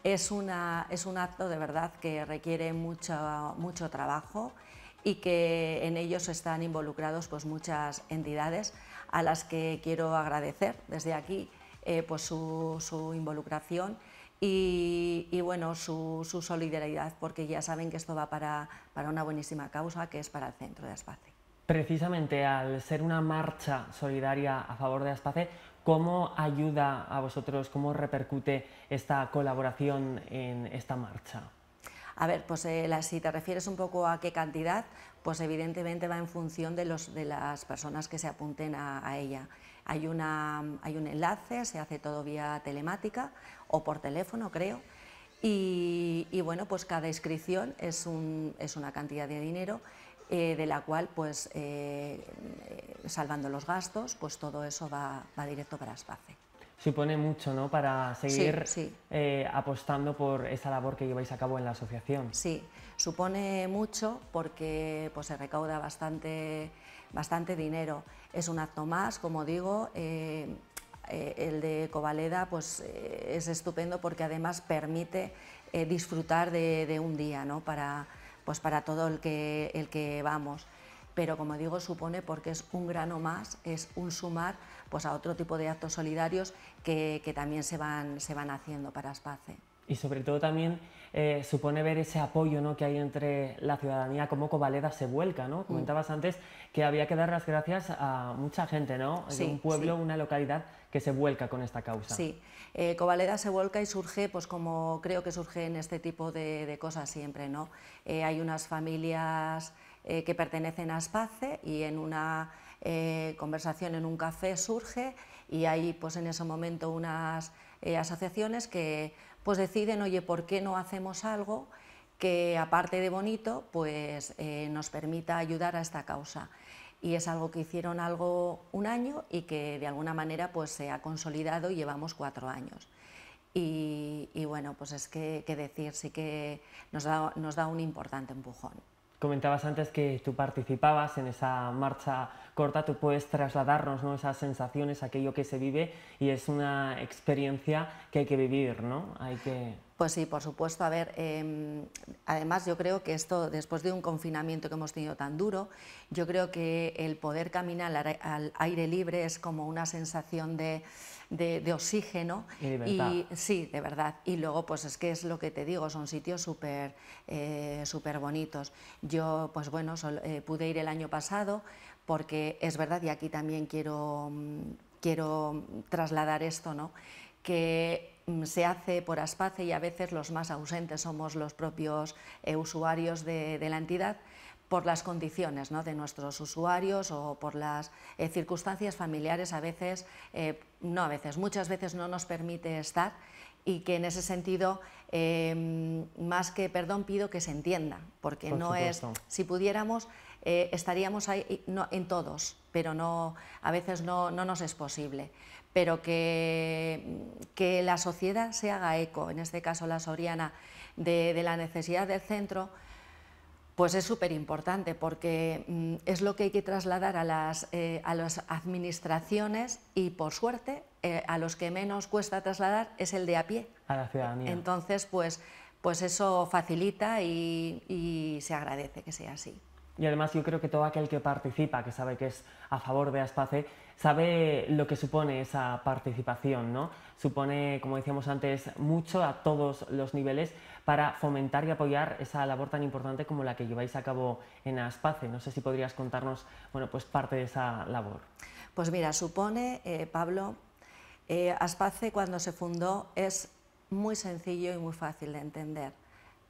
Es, un acto de verdad que requiere mucho, trabajo y que en ellos están involucrados pues muchas entidades a las que quiero agradecer desde aquí eh, pues, su involucración y, bueno, su, solidaridad, porque ya saben que esto va para, para, una buenísima causa, que es para el centro de Aspace. Precisamente al ser una marcha solidaria a favor de Aspace, ¿cómo ayuda a vosotros, cómo repercute esta colaboración en esta marcha? A ver, pues eh, si te refieres un poco a qué cantidad, pues evidentemente va en función de, los, de las personas que se apunten a, a ella. Hay, una, hay un enlace, se hace todo vía telemática o por teléfono, creo. Y, bueno, pues cada inscripción es, un, es una cantidad de dinero eh, de la cual, pues, eh, eh, salvando los gastos, pues todo eso va, directo para Aspace. Supone mucho, ¿no?, para seguir apostando por esa labor que lleváis a cabo en la asociación. Sí, supone mucho porque pues, se recauda bastante bastante dinero. Es un acto más, como digo, eh, eh, el de Covaleda pues, eh, es estupendo porque además permite disfrutar de, un día para, pues, para todo el que, el que vamos pero como digo supone porque es un grano más, es un sumar pues a otro tipo de actos solidarios que, también se van, se van haciendo para Espace y sobre todo también eh, supone ver ese apoyo ¿no? que hay entre la ciudadanía, cómo Covaleda se vuelca. ¿no? Comentabas antes que había que dar las gracias a mucha gente, ¿no? Sí, un pueblo, una localidad que se vuelca con esta causa. Sí, eh, Covaleda se vuelca y surge, pues como creo que surge en este tipo de, cosas siempre, ¿no? Eh, hay unas familias eh, que pertenecen a Aspace y en una conversación, en un café surge y hay pues en ese momento unas asociaciones que pues deciden, oye, ¿por qué no hacemos algo que aparte de bonito, pues eh, nos permita ayudar a esta causa? Y es algo que hicieron algo un año y que de alguna manera pues se ha consolidado y llevamos cuatro años. Y, bueno, pues es que, decir, sí que nos da un importante empujón. Comentabas antes que tú participabas en esa marcha corta, tú puedes trasladarnos ¿no? esas sensaciones, aquello que se vive y es una experiencia que hay que vivir, ¿no? Hay que... Pues sí, por supuesto. A ver, em, además yo creo que esto, después de un confinamiento que hemos tenido tan duro, yo creo que el poder caminar al aire libre es como una sensación de de, oxígeno. Y, Sí, de verdad. Y luego, pues es que es lo que te digo, son sitios súper eh, súper bonitos. Yo, pues bueno, eh, pude ir el año pasado porque es verdad, y aquí también quiero, mm, quiero trasladar esto, ¿no? que mm, se hace por aspace y a veces los más ausentes somos los propios eh, usuarios de, la entidad por las condiciones ¿no? de nuestros usuarios o por las circunstancias familiares a veces no a veces, muchas veces no nos permite estar y que en ese sentido, em, más que perdón, pido que se entienda, porque no es, si pudiéramos, eh, estaríamos ahí en todos, pero no, a veces no, nos es posible. Pero que, que, la sociedad se haga eco, en este caso la Soriana, de, de la necesidad del centro, pues es súper importante porque mm, es lo que hay que trasladar a las, eh, a las administraciones y por suerte eh, a los que menos cuesta trasladar es el de a pie. A la ciudadanía. Entonces, pues, pues eso facilita y se agradece que sea así y además yo creo que todo aquel que participa, que sabe que es a favor de Aspace, sabe lo que supone esa participación, ¿no? Supone, como decíamos antes, mucho a todos los niveles para fomentar y apoyar esa labor tan importante como la que lleváis a cabo en Aspace. No sé si podrías contarnos, bueno, pues parte de esa labor. Pues mira, supone, eh, Pablo, eh, Aspace cuando se fundó es muy sencillo y muy fácil de entender.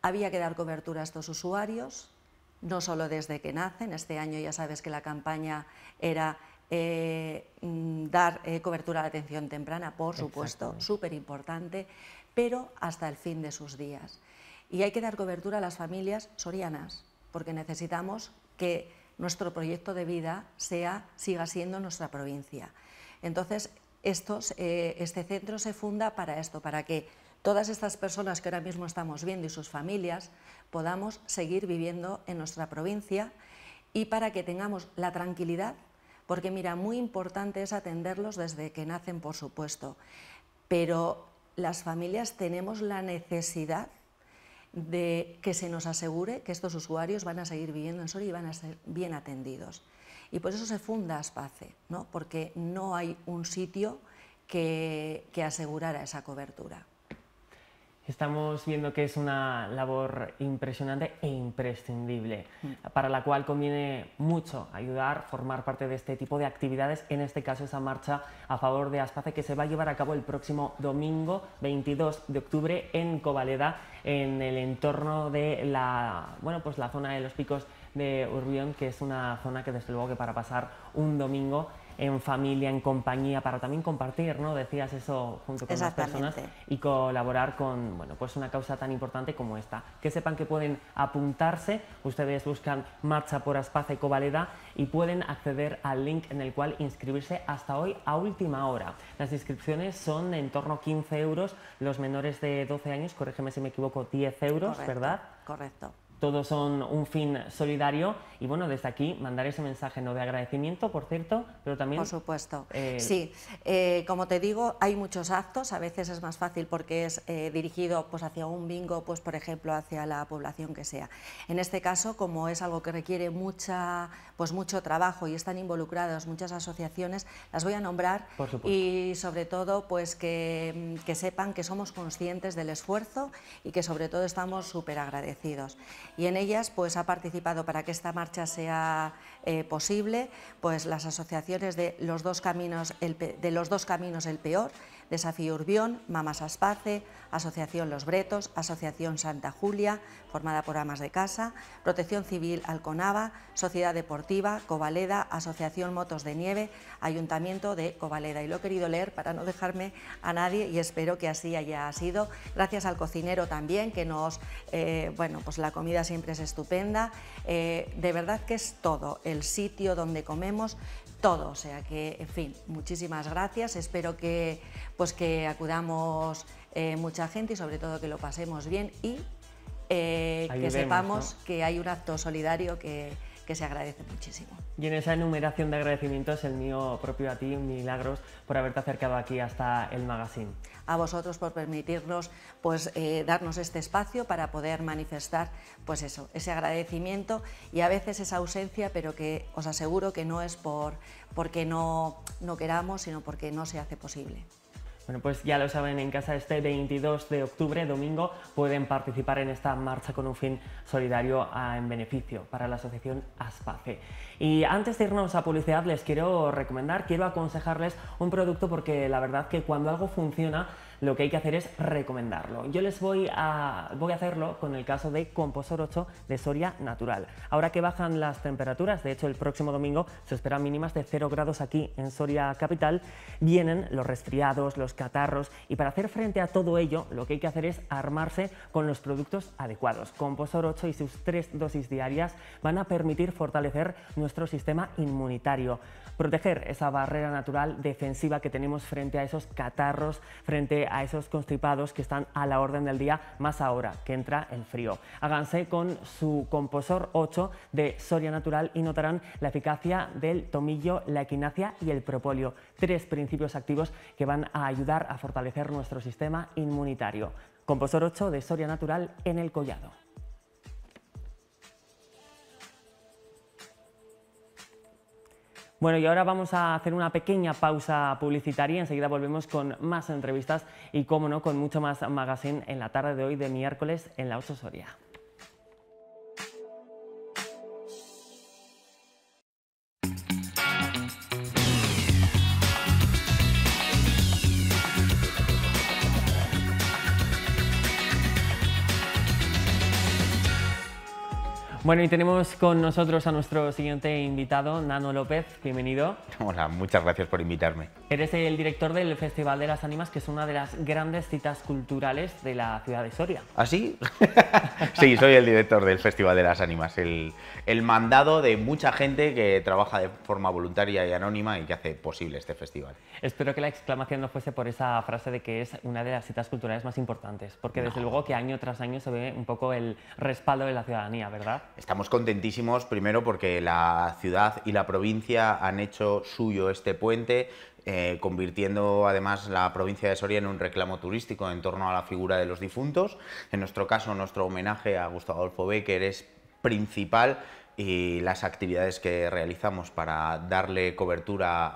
Había que dar cobertura a estos usuarios, no solo desde que nacen, este año ya sabes que la campaña era eh, mm, dar eh, cobertura a la atención temprana, por supuesto, súper importante, pero hasta el fin de sus días. Y hay que dar cobertura a las familias sorianas, porque necesitamos que nuestro proyecto de vida sea, siga siendo nuestra provincia. Entonces, eh, este centro se funda para esto, para que todas estas personas que ahora mismo estamos viendo y sus familias podamos seguir viviendo en nuestra provincia y para que tengamos la tranquilidad, porque mira, muy importante es atenderlos desde que nacen, por supuesto, pero las familias tenemos la necesidad de que se nos asegure que estos usuarios van a seguir viviendo en Soria y van a ser bien atendidos. Y por eso se funda ASPACE, ¿no? porque no hay un sitio que, que asegurara esa cobertura. Estamos viendo que es una labor impresionante e imprescindible, mm. para la cual conviene mucho ayudar, formar parte de este tipo de actividades, en este caso esa marcha a favor de Aspace que se va a llevar a cabo el próximo domingo 22 de octubre en Covaleda, en el entorno de la, bueno, pues la zona de los picos de Urbión, que es una zona que desde luego que para pasar un domingo en familia, en compañía, para también compartir, ¿no? Decías eso junto con las personas y colaborar con, bueno, pues una causa tan importante como esta. Que sepan que pueden apuntarse, ustedes buscan Marcha por Aspaz y Covaleda y pueden acceder al link en el cual inscribirse hasta hoy a última hora. Las inscripciones son en torno a 15 euros, los menores de 12 años, corrígeme si me equivoco, 10 euros, ¿verdad? Correcto todos son un fin solidario. Y bueno, desde aquí mandar ese mensaje no de agradecimiento, por cierto, pero también... Por supuesto, eh, sí. Eh, como te digo, hay muchos actos, a veces es más fácil porque es eh, dirigido pues, hacia un bingo, pues, por ejemplo, hacia la población que sea. En este caso, como es algo que requiere mucha, pues, mucho trabajo y están involucradas muchas asociaciones, las voy a nombrar y sobre todo pues, que, que sepan que somos conscientes del esfuerzo y que sobre todo estamos súper agradecidos y en ellas pues ha participado para que esta marcha sea eh, posible pues las asociaciones de los dos caminos de los dos caminos el peor Desafío Urbión, Mamas Aspace, Asociación Los Bretos, Asociación Santa Julia, formada por amas de casa, Protección Civil Alconaba, Sociedad Deportiva, Covaleda, Asociación Motos de Nieve, Ayuntamiento de Covaleda. Y lo he querido leer para no dejarme a nadie y espero que así haya sido. Gracias al cocinero también, que nos... Eh, bueno, pues la comida siempre es estupenda. Eh, de verdad que es todo, el sitio donde comemos, todo. O sea que, en fin, muchísimas gracias. Espero que, pues, que acudamos eh, mucha gente y sobre todo que lo pasemos bien y eh, que sepamos que hay un acto solidario que, que se agradece muchísimo. Y en esa enumeración de agradecimientos, el mío propio a ti, Milagros, por haberte acercado aquí hasta el magazine. A vosotros por permitirnos pues, eh, darnos este espacio para poder manifestar pues eso, ese agradecimiento y a veces esa ausencia, pero que os aseguro que no es porque no, no queramos, sino porque no se hace posible. Bueno, pues ya lo saben, en casa este 22 de octubre, domingo, pueden participar en esta marcha con un fin solidario ah, en beneficio para la asociación Aspace. Y antes de irnos a publicidad, les quiero recomendar, quiero aconsejarles un producto porque la verdad que cuando algo funciona, lo que hay que hacer es recomendarlo. Yo les voy a, voy a hacerlo con el caso de Composor 8 de Soria Natural. Ahora que bajan las temperaturas, de hecho el próximo domingo se esperan mínimas de 0 grados aquí en Soria Capital, vienen los resfriados, los catarros y para hacer frente a todo ello lo que hay que hacer es armarse con los productos adecuados. Composor 8 y sus tres dosis diarias van a permitir fortalecer nuestro sistema inmunitario proteger esa barrera natural defensiva que tenemos frente a esos catarros, frente a esos constipados que están a la orden del día, más ahora que entra el frío. Háganse con su composor 8 de Soria Natural y notarán la eficacia del tomillo, la equinacia y el propóleo, tres principios activos que van a ayudar a fortalecer nuestro sistema inmunitario. Composor 8 de Soria Natural en el Collado. Bueno, y ahora vamos a hacer una pequeña pausa publicitaria. Enseguida volvemos con más entrevistas y, como no, con mucho más magazine en la tarde de hoy de miércoles en la 8 Soria. Bueno, y tenemos con nosotros a nuestro siguiente invitado, Nano López. Bienvenido. Hola, muchas gracias por invitarme. Eres el director del Festival de las Ánimas, que es una de las grandes citas culturales de la ciudad de Soria. ¿Ah, sí? *laughs* sí, soy el director del Festival de las Ánimas, el, el mandado de mucha gente que trabaja de forma voluntaria y anónima y que hace posible este festival. Espero que la exclamación no fuese por esa frase de que es una de las citas culturales más importantes, porque desde luego que año tras año se ve un poco el respaldo de la ciudadanía, ¿verdad? Estamos contentísimos, primero, porque la ciudad y la provincia han hecho suyo este puente, eh, convirtiendo además la provincia de Soria en un reclamo turístico en torno a la figura de los difuntos. En nuestro caso, nuestro homenaje a Gustavo Adolfo Becker es principal y las actividades que realizamos para darle cobertura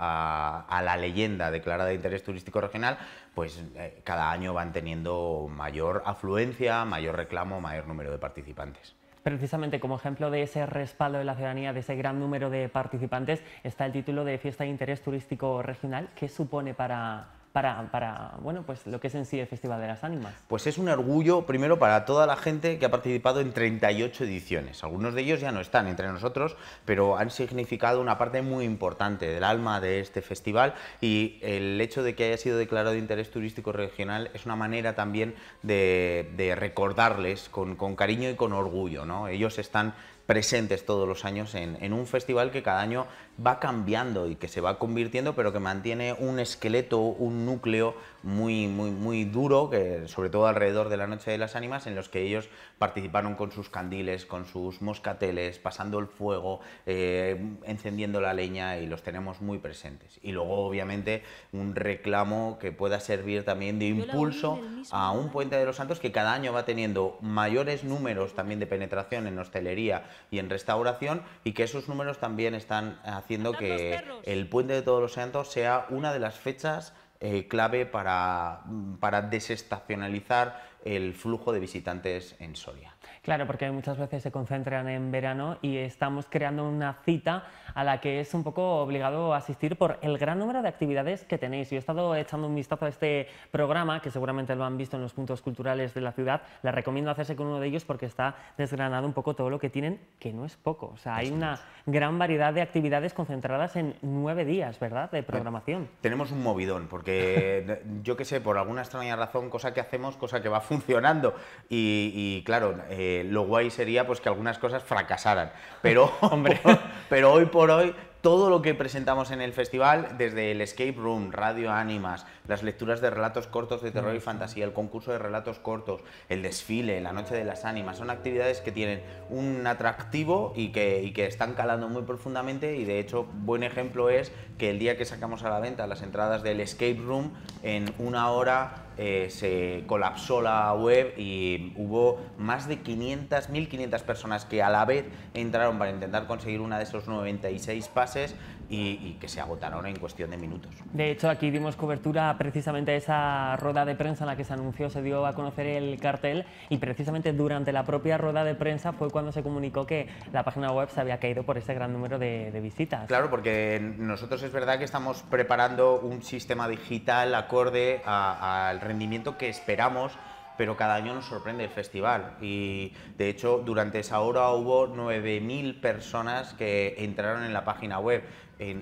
a, la leyenda declarada de interés turístico regional, pues eh, cada año van teniendo mayor afluencia, mayor reclamo, mayor número de participantes. Precisamente como ejemplo de ese respaldo de la ciudadanía, de ese gran número de participantes, está el título de Fiesta de Interés Turístico Regional. ¿Qué supone para para, bueno, pues lo que es en sí el Festival de las Ánimas. Pues es un orgullo, primero, para toda la gente que ha participado en 38 ediciones. Algunos de ellos ya no están entre nosotros, pero han significado una parte muy importante del alma de este festival y el hecho de que haya sido declarado de interés turístico regional es una manera también de, recordarles con, cariño y con orgullo. ¿no? Ellos están presentes todos los años en un festival que cada año va cambiando y que se va convirtiendo, pero que mantiene un esqueleto, un núcleo muy, muy, muy duro, que, sobre todo alrededor de la Noche de las Ánimas, en los que ellos participaron con sus candiles, con sus moscateles, pasando el fuego, eh, encendiendo la leña y los tenemos muy presentes. Y luego, obviamente, un reclamo que pueda servir también de impulso a un puente de los santos que cada año va teniendo mayores números también de penetración en hostelería y en restauración y que esos números también están haciendo que el puente de Todos los Santos sea una de las fechas eh, clave para, mm, para desestacionalizar el flujo de visitantes en Soria. Claro, porque muchas veces se concentran en verano y estamos creando una cita a la que es un poco obligado asistir por el gran número de actividades que tenéis. Yo he estado echando un vistazo a este programa, que seguramente lo han visto en los puntos culturales de la ciudad. Les recomiendo hacerse con uno de ellos porque está desgranado un poco todo lo que tienen, que no es poco. O sea, hay una gran variedad de actividades concentradas en nueve días, ¿verdad?, de programación. tenemos un movidón, porque *laughs* yo qué sé, por alguna extraña razón, cosa que hacemos, cosa que va a funcionando. Y, claro, eh, lo guay sería pues que algunas cosas fracasaran. Pero, *laughs* hombre, *laughs* pero hoy por hoy todo lo que presentamos en el festival, desde el escape room, radio ánimas, las lecturas de relatos cortos de terror y fantasía, el concurso de relatos cortos, el desfile, la noche de las ánimas, son actividades que tienen un atractivo y que, que están calando muy profundamente y de hecho buen ejemplo es que el día que sacamos a la venta las entradas del escape room en una hora eh, se colapsó la web y hubo más de 500, 1.500 personas que a la vez entraron para intentar conseguir una de esos 96 pases y, que se agotaron en cuestión de minutos. De hecho, aquí dimos cobertura precisamente a esa rueda de prensa en la que se anunció, se dio a conocer el cartel y precisamente durante la propia rueda de prensa fue cuando se comunicó que la página web se había caído por ese gran número de, de visitas. Claro, porque nosotros es verdad que estamos preparando un sistema digital acorde al rendimiento que esperamos pero cada año nos sorprende el festival. Y de hecho, durante esa hora hubo 9.000 personas que entraron en la página web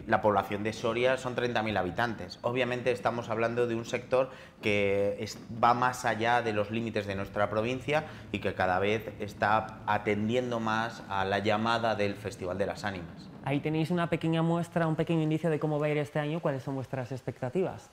la población de Soria son 30.000 habitantes. Obviamente estamos hablando de un sector que va más allá de los límites de nuestra provincia y que cada vez está atendiendo más a la llamada del Festival de las Ánimas. Ahí tenéis una pequeña muestra, un pequeño indicio de cómo va a ir este año, cuáles son vuestras expectativas.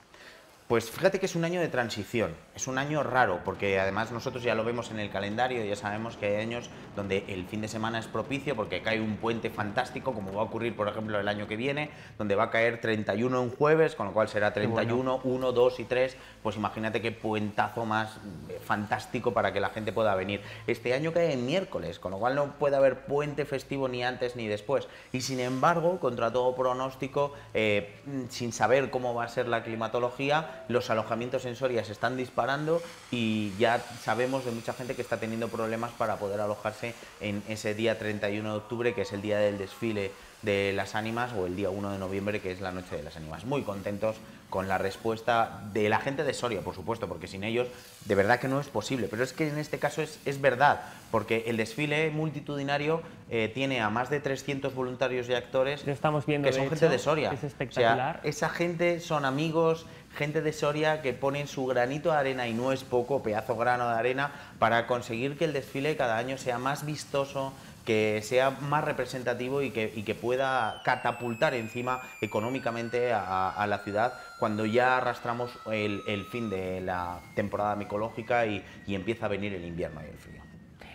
Pues fíjate que es un año de transición, es un año raro, porque además nosotros ya lo vemos en el calendario, ya sabemos que hay años donde el fin de semana es propicio porque cae un puente fantástico, como va a ocurrir, por ejemplo, el año que viene, donde va a caer 31 en jueves, con lo cual será 31, 1, 2 y 3, pues imagínate qué puentazo más eh, fantástico para que la gente pueda venir. Este año cae en miércoles, con lo cual no puede haber puente festivo ni antes ni después. Y sin embargo, contra todo pronóstico, eh, mm, sin saber cómo va a ser la climatología, los alojamientos en Soria se están disparando y ya sabemos de mucha gente que está teniendo problemas para poder alojarse en ese día 31 de octubre, que es el día del desfile de las ánimas o el día 1 de noviembre, que es la Noche de las Ánimas. Muy contentos con la respuesta de la gente de Soria, por supuesto, porque sin ellos de verdad que no es posible. Pero es que en este caso es, verdad, porque el desfile multitudinario eh, tiene a más de 300 voluntarios y actores estamos viendo, que son gente de Soria. Es espectacular. esa gente son amigos, gente de Soria que ponen su granito de arena, y no es poco, pedazo grano de arena, para conseguir que el desfile cada año sea más vistoso, que sea más representativo y que, pueda catapultar encima económicamente a, la ciudad cuando ya arrastramos el, fin de la temporada micológica y empieza a venir el invierno y el frío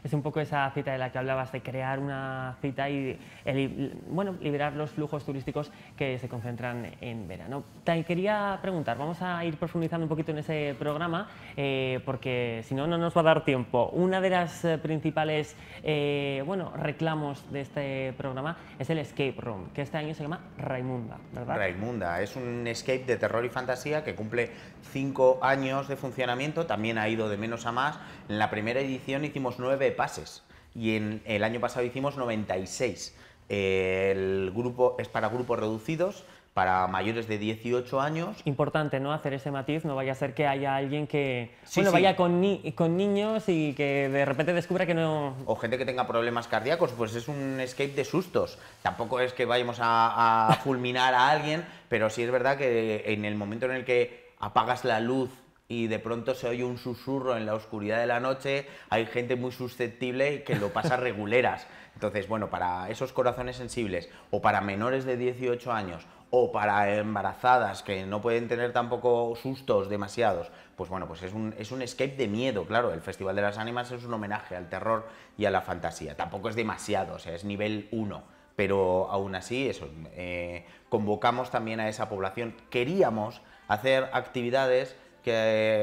es un poco esa cita de la que hablabas, de crear una cita y el, bueno, liberar los flujos turísticos que se concentran en verano. Te quería preguntar, vamos a ir profundizando un poquito en ese programa, eh, porque si no, no nos va a dar tiempo. Una de las eh, principales eh, bueno, reclamos de este programa es el escape room, que este año se llama Raimunda, ¿verdad? Raimunda, es un escape de terror y fantasía que cumple cinco años de funcionamiento, también ha ido de menos a más. En la primera edición hicimos nueve pases y en el año pasado hicimos 96. El grupo es para grupos reducidos, para mayores de 18 años. Importante, ¿no? Hacer ese matiz, no vaya a ser que haya alguien que sí, bueno, vaya con, con niños y que de repente descubra que no... O gente que tenga problemas cardíacos, pues es un escape de sustos. Tampoco es que vayamos a, a *laughs* fulminar a alguien, pero sí es verdad que en el momento en el que apagas la luz y de pronto se oye un susurro en la oscuridad de la noche, hay gente muy susceptible que lo pasa reguleras. Entonces, bueno, para esos corazones sensibles o para menores de 18 años o para embarazadas que no pueden tener tampoco sustos demasiados, pues bueno, pues es un, escape de miedo, claro, el Festival de las Ánimas es un homenaje al terror y a la fantasía, tampoco es demasiado, o sea, es nivel 1, pero aún así, eso, eh, convocamos también a esa población, queríamos hacer actividades que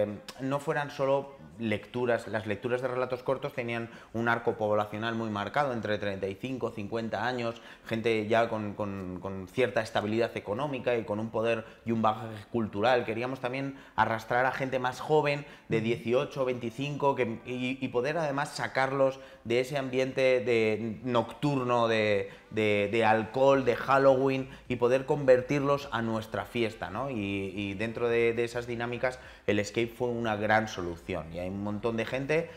eh, no fueran solo lecturas, las lecturas de relatos cortos tenían un arco poblacional muy marcado, entre 35, 50 años, gente ya con, cierta estabilidad económica y con un poder y un bagaje cultural. Queríamos también arrastrar a gente más joven, de 18, 25, y poder además sacarlos de ese ambiente de nocturno, de, alcohol, de Halloween y poder convertirlos a nuestra fiesta, ¿no? Y, dentro de, de esas dinámicas el escape fue una gran solución y hay un montón de gente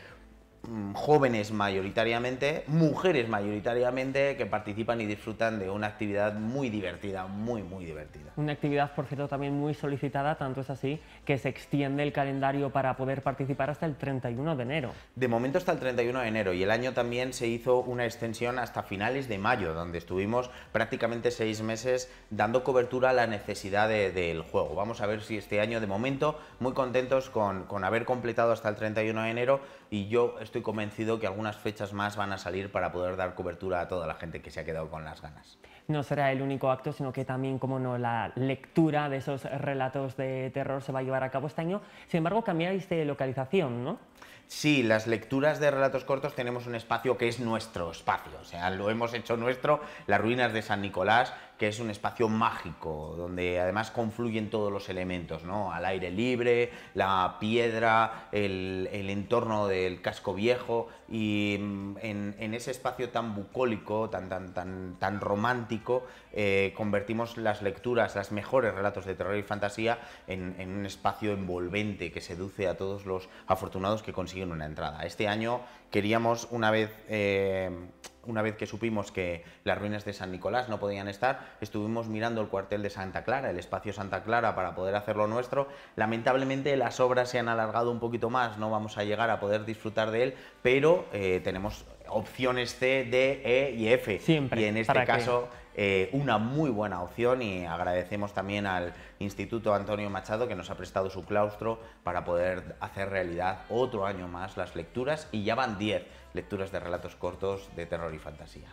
Mm, jóvenes mayoritariamente, mujeres mayoritariamente, que participan y disfrutan de una actividad muy divertida, muy, muy divertida. Una actividad, por cierto, también muy solicitada, tanto es así, que se extiende el calendario para poder participar hasta el 31 de enero. De momento hasta el 31 de enero y el año también se hizo una extensión hasta finales de mayo, donde estuvimos prácticamente seis meses dando cobertura a la necesidad del juego. Vamos a ver si este año, de momento, muy contentos con, con haber completado hasta el 31 de enero y yo estoy convencido que algunas fechas más van a salir para poder dar cobertura a toda la gente que se ha quedado con las ganas. No será el único acto, sino que también, como no, la lectura de esos relatos de terror se va a llevar a cabo este año. Sin embargo, cambiáis de localización, ¿no? Sí, las lecturas de relatos cortos tenemos un espacio que es nuestro espacio, o sea, lo hemos hecho nuestro, las ruinas de San Nicolás, que es un espacio mágico, donde además confluyen todos los elementos, ¿no? Al aire libre, la piedra, el, entorno del casco viejo, y mm, en, ese espacio tan bucólico, tan, tan, romántico, eh, convertimos las lecturas, los mejores relatos de terror y fantasía, en, en un espacio envolvente que seduce a todos los afortunados que consiguen una entrada. Este año queríamos, una vez, eh, una vez que supimos que las ruinas de San Nicolás no podían estar, estuvimos mirando el cuartel de Santa Clara, el espacio Santa Clara, para poder hacerlo nuestro. Lamentablemente las obras se han alargado un poquito más, no vamos a llegar a poder disfrutar de él, pero eh, tenemos opciones C, D, E y F. Siempre. Y en este caso... Eh, una muy buena opción y agradecemos también al Instituto Antonio Machado que nos ha prestado su claustro para poder hacer realidad otro año más las lecturas y ya van 10 lecturas de relatos cortos de terror y fantasía.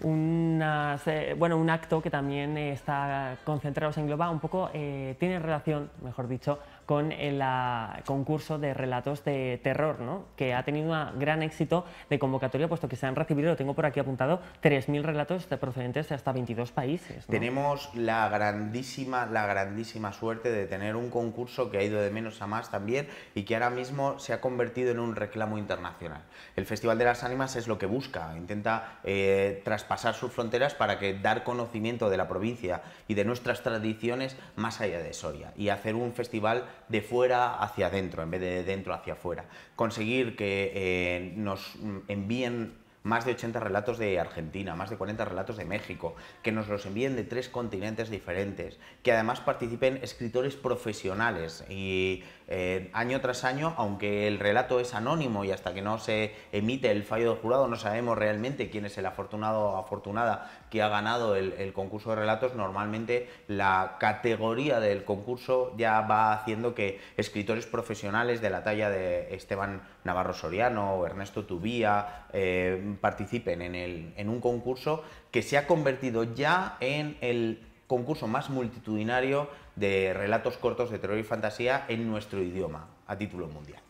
bueno, un acto que también está concentrado, se engloba un poco, eh, tiene relación, mejor dicho, con el ah, concurso de relatos de terror, ¿no? que ha tenido un gran éxito de convocatoria, puesto que se han recibido, lo tengo por aquí apuntado, 3.000 relatos procedentes de hasta 22 países. Tenemos la grandísima, la grandísima suerte de tener un concurso que ha ido de menos a más también y que ahora mismo se ha convertido en un reclamo internacional. El Festival de las Ánimas es lo que busca, intenta eh, traspasar sus fronteras para dar conocimiento de la provincia y de nuestras tradiciones más allá de Soria y hacer un festival de fuera hacia adentro en vez de dentro hacia afuera. Conseguir que eh, nos envíen más de 80 relatos de Argentina, más de 40 relatos de México, que nos los envíen de tres continentes diferentes, que además participen escritores profesionales y eh, año tras año, aunque el relato es anónimo y hasta que no se emite el fallo del jurado no sabemos realmente quién es el afortunado o afortunada que ha ganado el, concurso de relatos, normalmente la categoría del concurso ya va haciendo que escritores profesionales de la talla de Esteban Navarro Soriano o Ernesto Tubía eh, participen en un concurso que se ha convertido ya en el concurso más multitudinario de relatos cortos de terror y fantasía en nuestro idioma, a título mundial.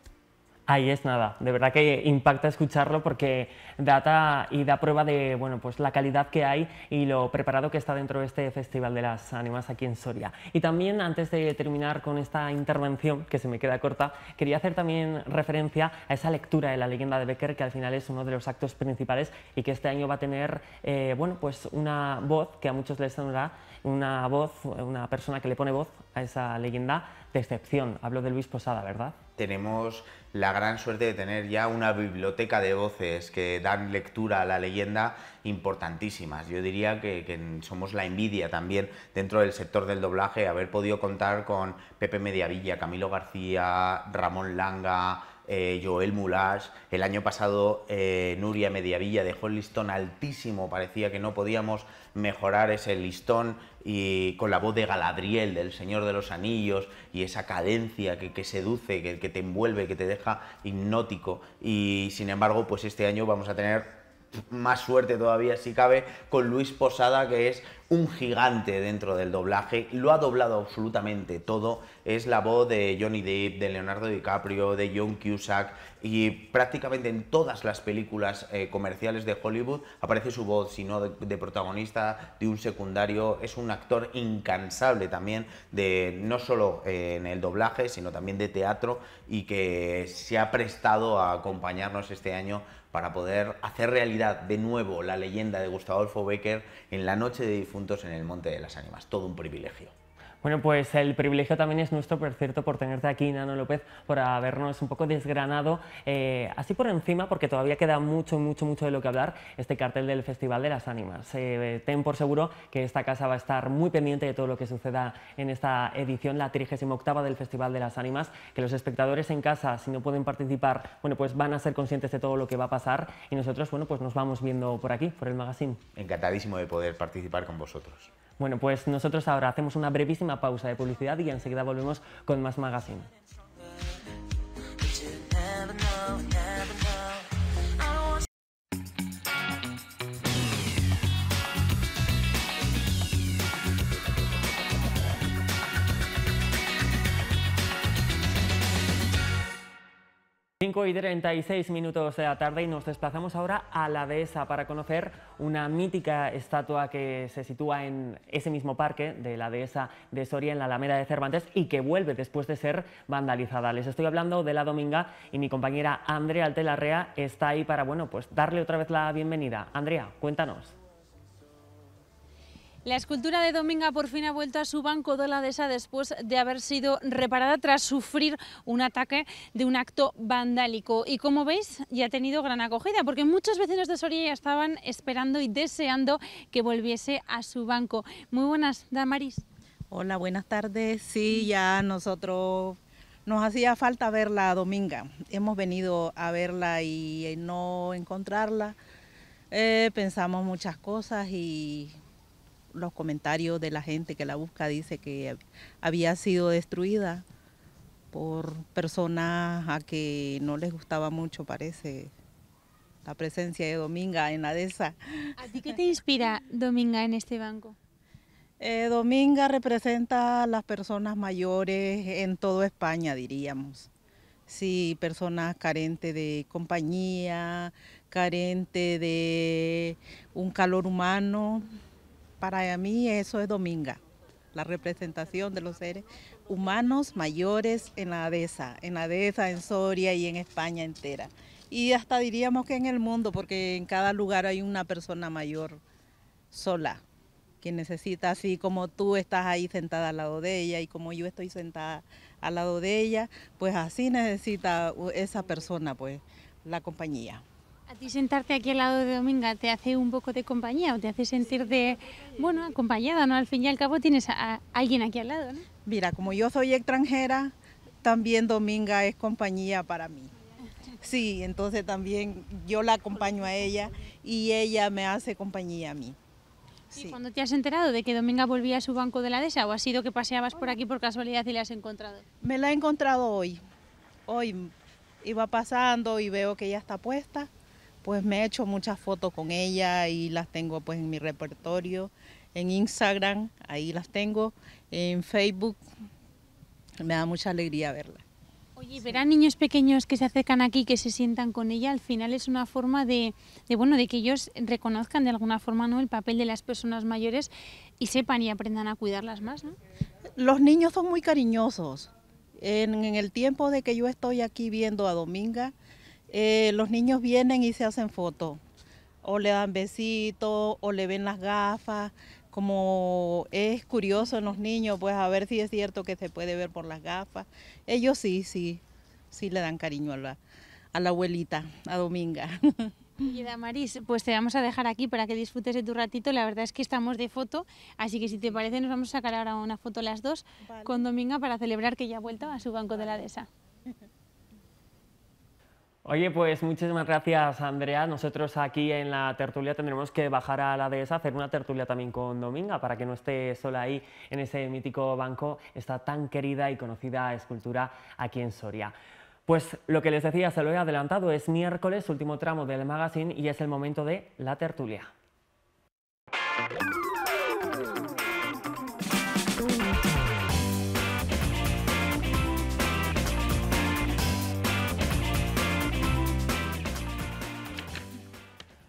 Ahí es nada, de verdad que impacta escucharlo porque data y da prueba de bueno, pues la calidad que hay y lo preparado que está dentro de este Festival de las Ánimas aquí en Soria. Y también antes de terminar con esta intervención, que se me queda corta, quería hacer también referencia a esa lectura de la leyenda de Becker, que al final es uno de los actos principales y que este año va a tener eh, bueno, pues una voz que a muchos les sonará una voz, una persona que le pone voz a esa leyenda de excepción. Hablo de Luis Posada, ¿verdad? Tenemos la gran suerte de tener ya una biblioteca de voces que dan lectura a la leyenda importantísimas. Yo diría que, somos la envidia también dentro del sector del doblaje, haber podido contar con Pepe Mediavilla, Camilo García, Ramón Langa, eh, Joel Mulas. El año pasado eh, Nuria Mediavilla dejó el listón altísimo, parecía que no podíamos mejorar ese listón y con la voz de Galadriel, del Señor de los Anillos, y esa cadencia que, que seduce, que, que te envuelve, que te deja hipnótico. Y sin embargo, pues este año vamos a tener más suerte todavía si cabe con Luis Posada, que es un gigante dentro del doblaje, lo ha doblado absolutamente todo, es la voz de Johnny Depp, de Leonardo DiCaprio, de John Cusack y prácticamente en todas las películas eh, comerciales de Hollywood aparece su voz, si no de, protagonista, de un secundario, es un actor incansable también, de, no solo eh, en el doblaje, sino también de teatro y que se ha prestado a acompañarnos este año para poder hacer realidad de nuevo la leyenda de Gustavo Becker en la noche de difuntos en el Monte de las Ánimas. Todo un privilegio. Bueno, pues el privilegio también es nuestro, por cierto, por tenerte aquí, Nano López, por habernos un poco desgranado, eh, así por encima, porque todavía queda mucho, mucho, mucho de lo que hablar, este cartel del Festival de las Ánimas. Eh, ten por seguro que esta casa va a estar muy pendiente de todo lo que suceda en esta edición, la 38 del Festival de las Ánimas, que los espectadores en casa, si no pueden participar, bueno, pues van a ser conscientes de todo lo que va a pasar y nosotros, bueno, pues nos vamos viendo por aquí, por el magazine. Encantadísimo de poder participar con vosotros. Bueno, pues nosotros ahora hacemos una brevísima pausa de publicidad y enseguida volvemos con más magazine. 5 y 36 minutos de la tarde y nos desplazamos ahora a la dehesa para conocer una mítica estatua que se sitúa en ese mismo parque de la dehesa de Soria en la Alameda de Cervantes y que vuelve después de ser vandalizada. Les estoy hablando de la Dominga y mi compañera Andrea Altelarrea está ahí para bueno, pues darle otra vez la bienvenida. Andrea, cuéntanos. La escultura de Dominga por fin ha vuelto a su banco de la dehesa después de haber sido reparada tras sufrir un ataque de un acto vandálico. Y como veis, ya ha tenido gran acogida, porque muchos vecinos de Soria ya estaban esperando y deseando que volviese a su banco. Muy buenas, Damaris. Hola, buenas tardes. Sí, ya nosotros nos hacía falta verla a Dominga. Hemos venido a verla y eh, no encontrarla. Eh, pensamos muchas cosas y los comentarios de la gente que la busca dice que había sido destruida por personas a que no les gustaba mucho, parece, la presencia de Dominga en Adesa. ¿A ti qué te inspira Dominga en este banco? Eh, Dominga representa a las personas mayores en toda España, diríamos. Sí, personas carentes de compañía, carentes de un calor humano para mí eso es Dominga, la representación de los seres humanos mayores en la dehesa, en la dehesa, en Soria y en España entera. Y hasta diríamos que en el mundo, porque en cada lugar hay una persona mayor sola, que necesita, así como tú estás ahí sentada al lado de ella y como yo estoy sentada al lado de ella, pues así necesita esa persona, pues, la compañía. ¿A ti sentarte aquí al lado de Dominga te hace un poco de compañía o te hace sentirte, bueno, acompañada, ¿no? Al fin y al cabo tienes a, alguien aquí al lado, ¿no? Mira, como yo soy extranjera, también Dominga es compañía para mí. Sí, entonces también yo la acompaño a ella y ella me hace compañía a mí. ¿Y cuando te has enterado de que Dominga volvía a su banco de la DESA o ha sido que paseabas por aquí por casualidad y la has encontrado? Me la he encontrado hoy. Hoy iba pasando y veo que ya está puesta pues me he hecho muchas fotos con ella y las tengo pues en mi repertorio, en Instagram, ahí las tengo, en Facebook, me da mucha alegría verla. Oye, ver a niños pequeños que se acercan aquí, que se sientan con ella, al final es una forma de, de, bueno, de que ellos reconozcan de alguna forma ¿no? el papel de las personas mayores y sepan y aprendan a cuidarlas más. Los niños son muy cariñosos. En, en el tiempo de que yo estoy aquí viendo a Dominga, eh, los niños vienen y se hacen fotos, o le dan besitos, o le ven las gafas, como es curioso en los niños, pues a ver si es cierto que se puede ver por las gafas. Ellos sí, sí, sí le dan cariño a la, abuelita, a Dominga. *laughs* Y Damaris, pues te vamos a dejar aquí para que disfrutes de tu ratito. La verdad es que estamos de foto, así que si te parece nos vamos a sacar ahora una foto las dos con Dominga para celebrar que ya ha vuelto a su banco de la dehesa. Oye, pues muchísimas gracias, Andrea. Nosotros aquí en la tertulia tendremos que bajar a la dehesa, hacer una tertulia también con Dominga, para que no esté sola ahí en ese mítico banco, esta tan querida y conocida escultura aquí en Soria. Pues lo que les decía, se lo he adelantado, es miércoles, último tramo del magazine, y es el momento de la tertulia.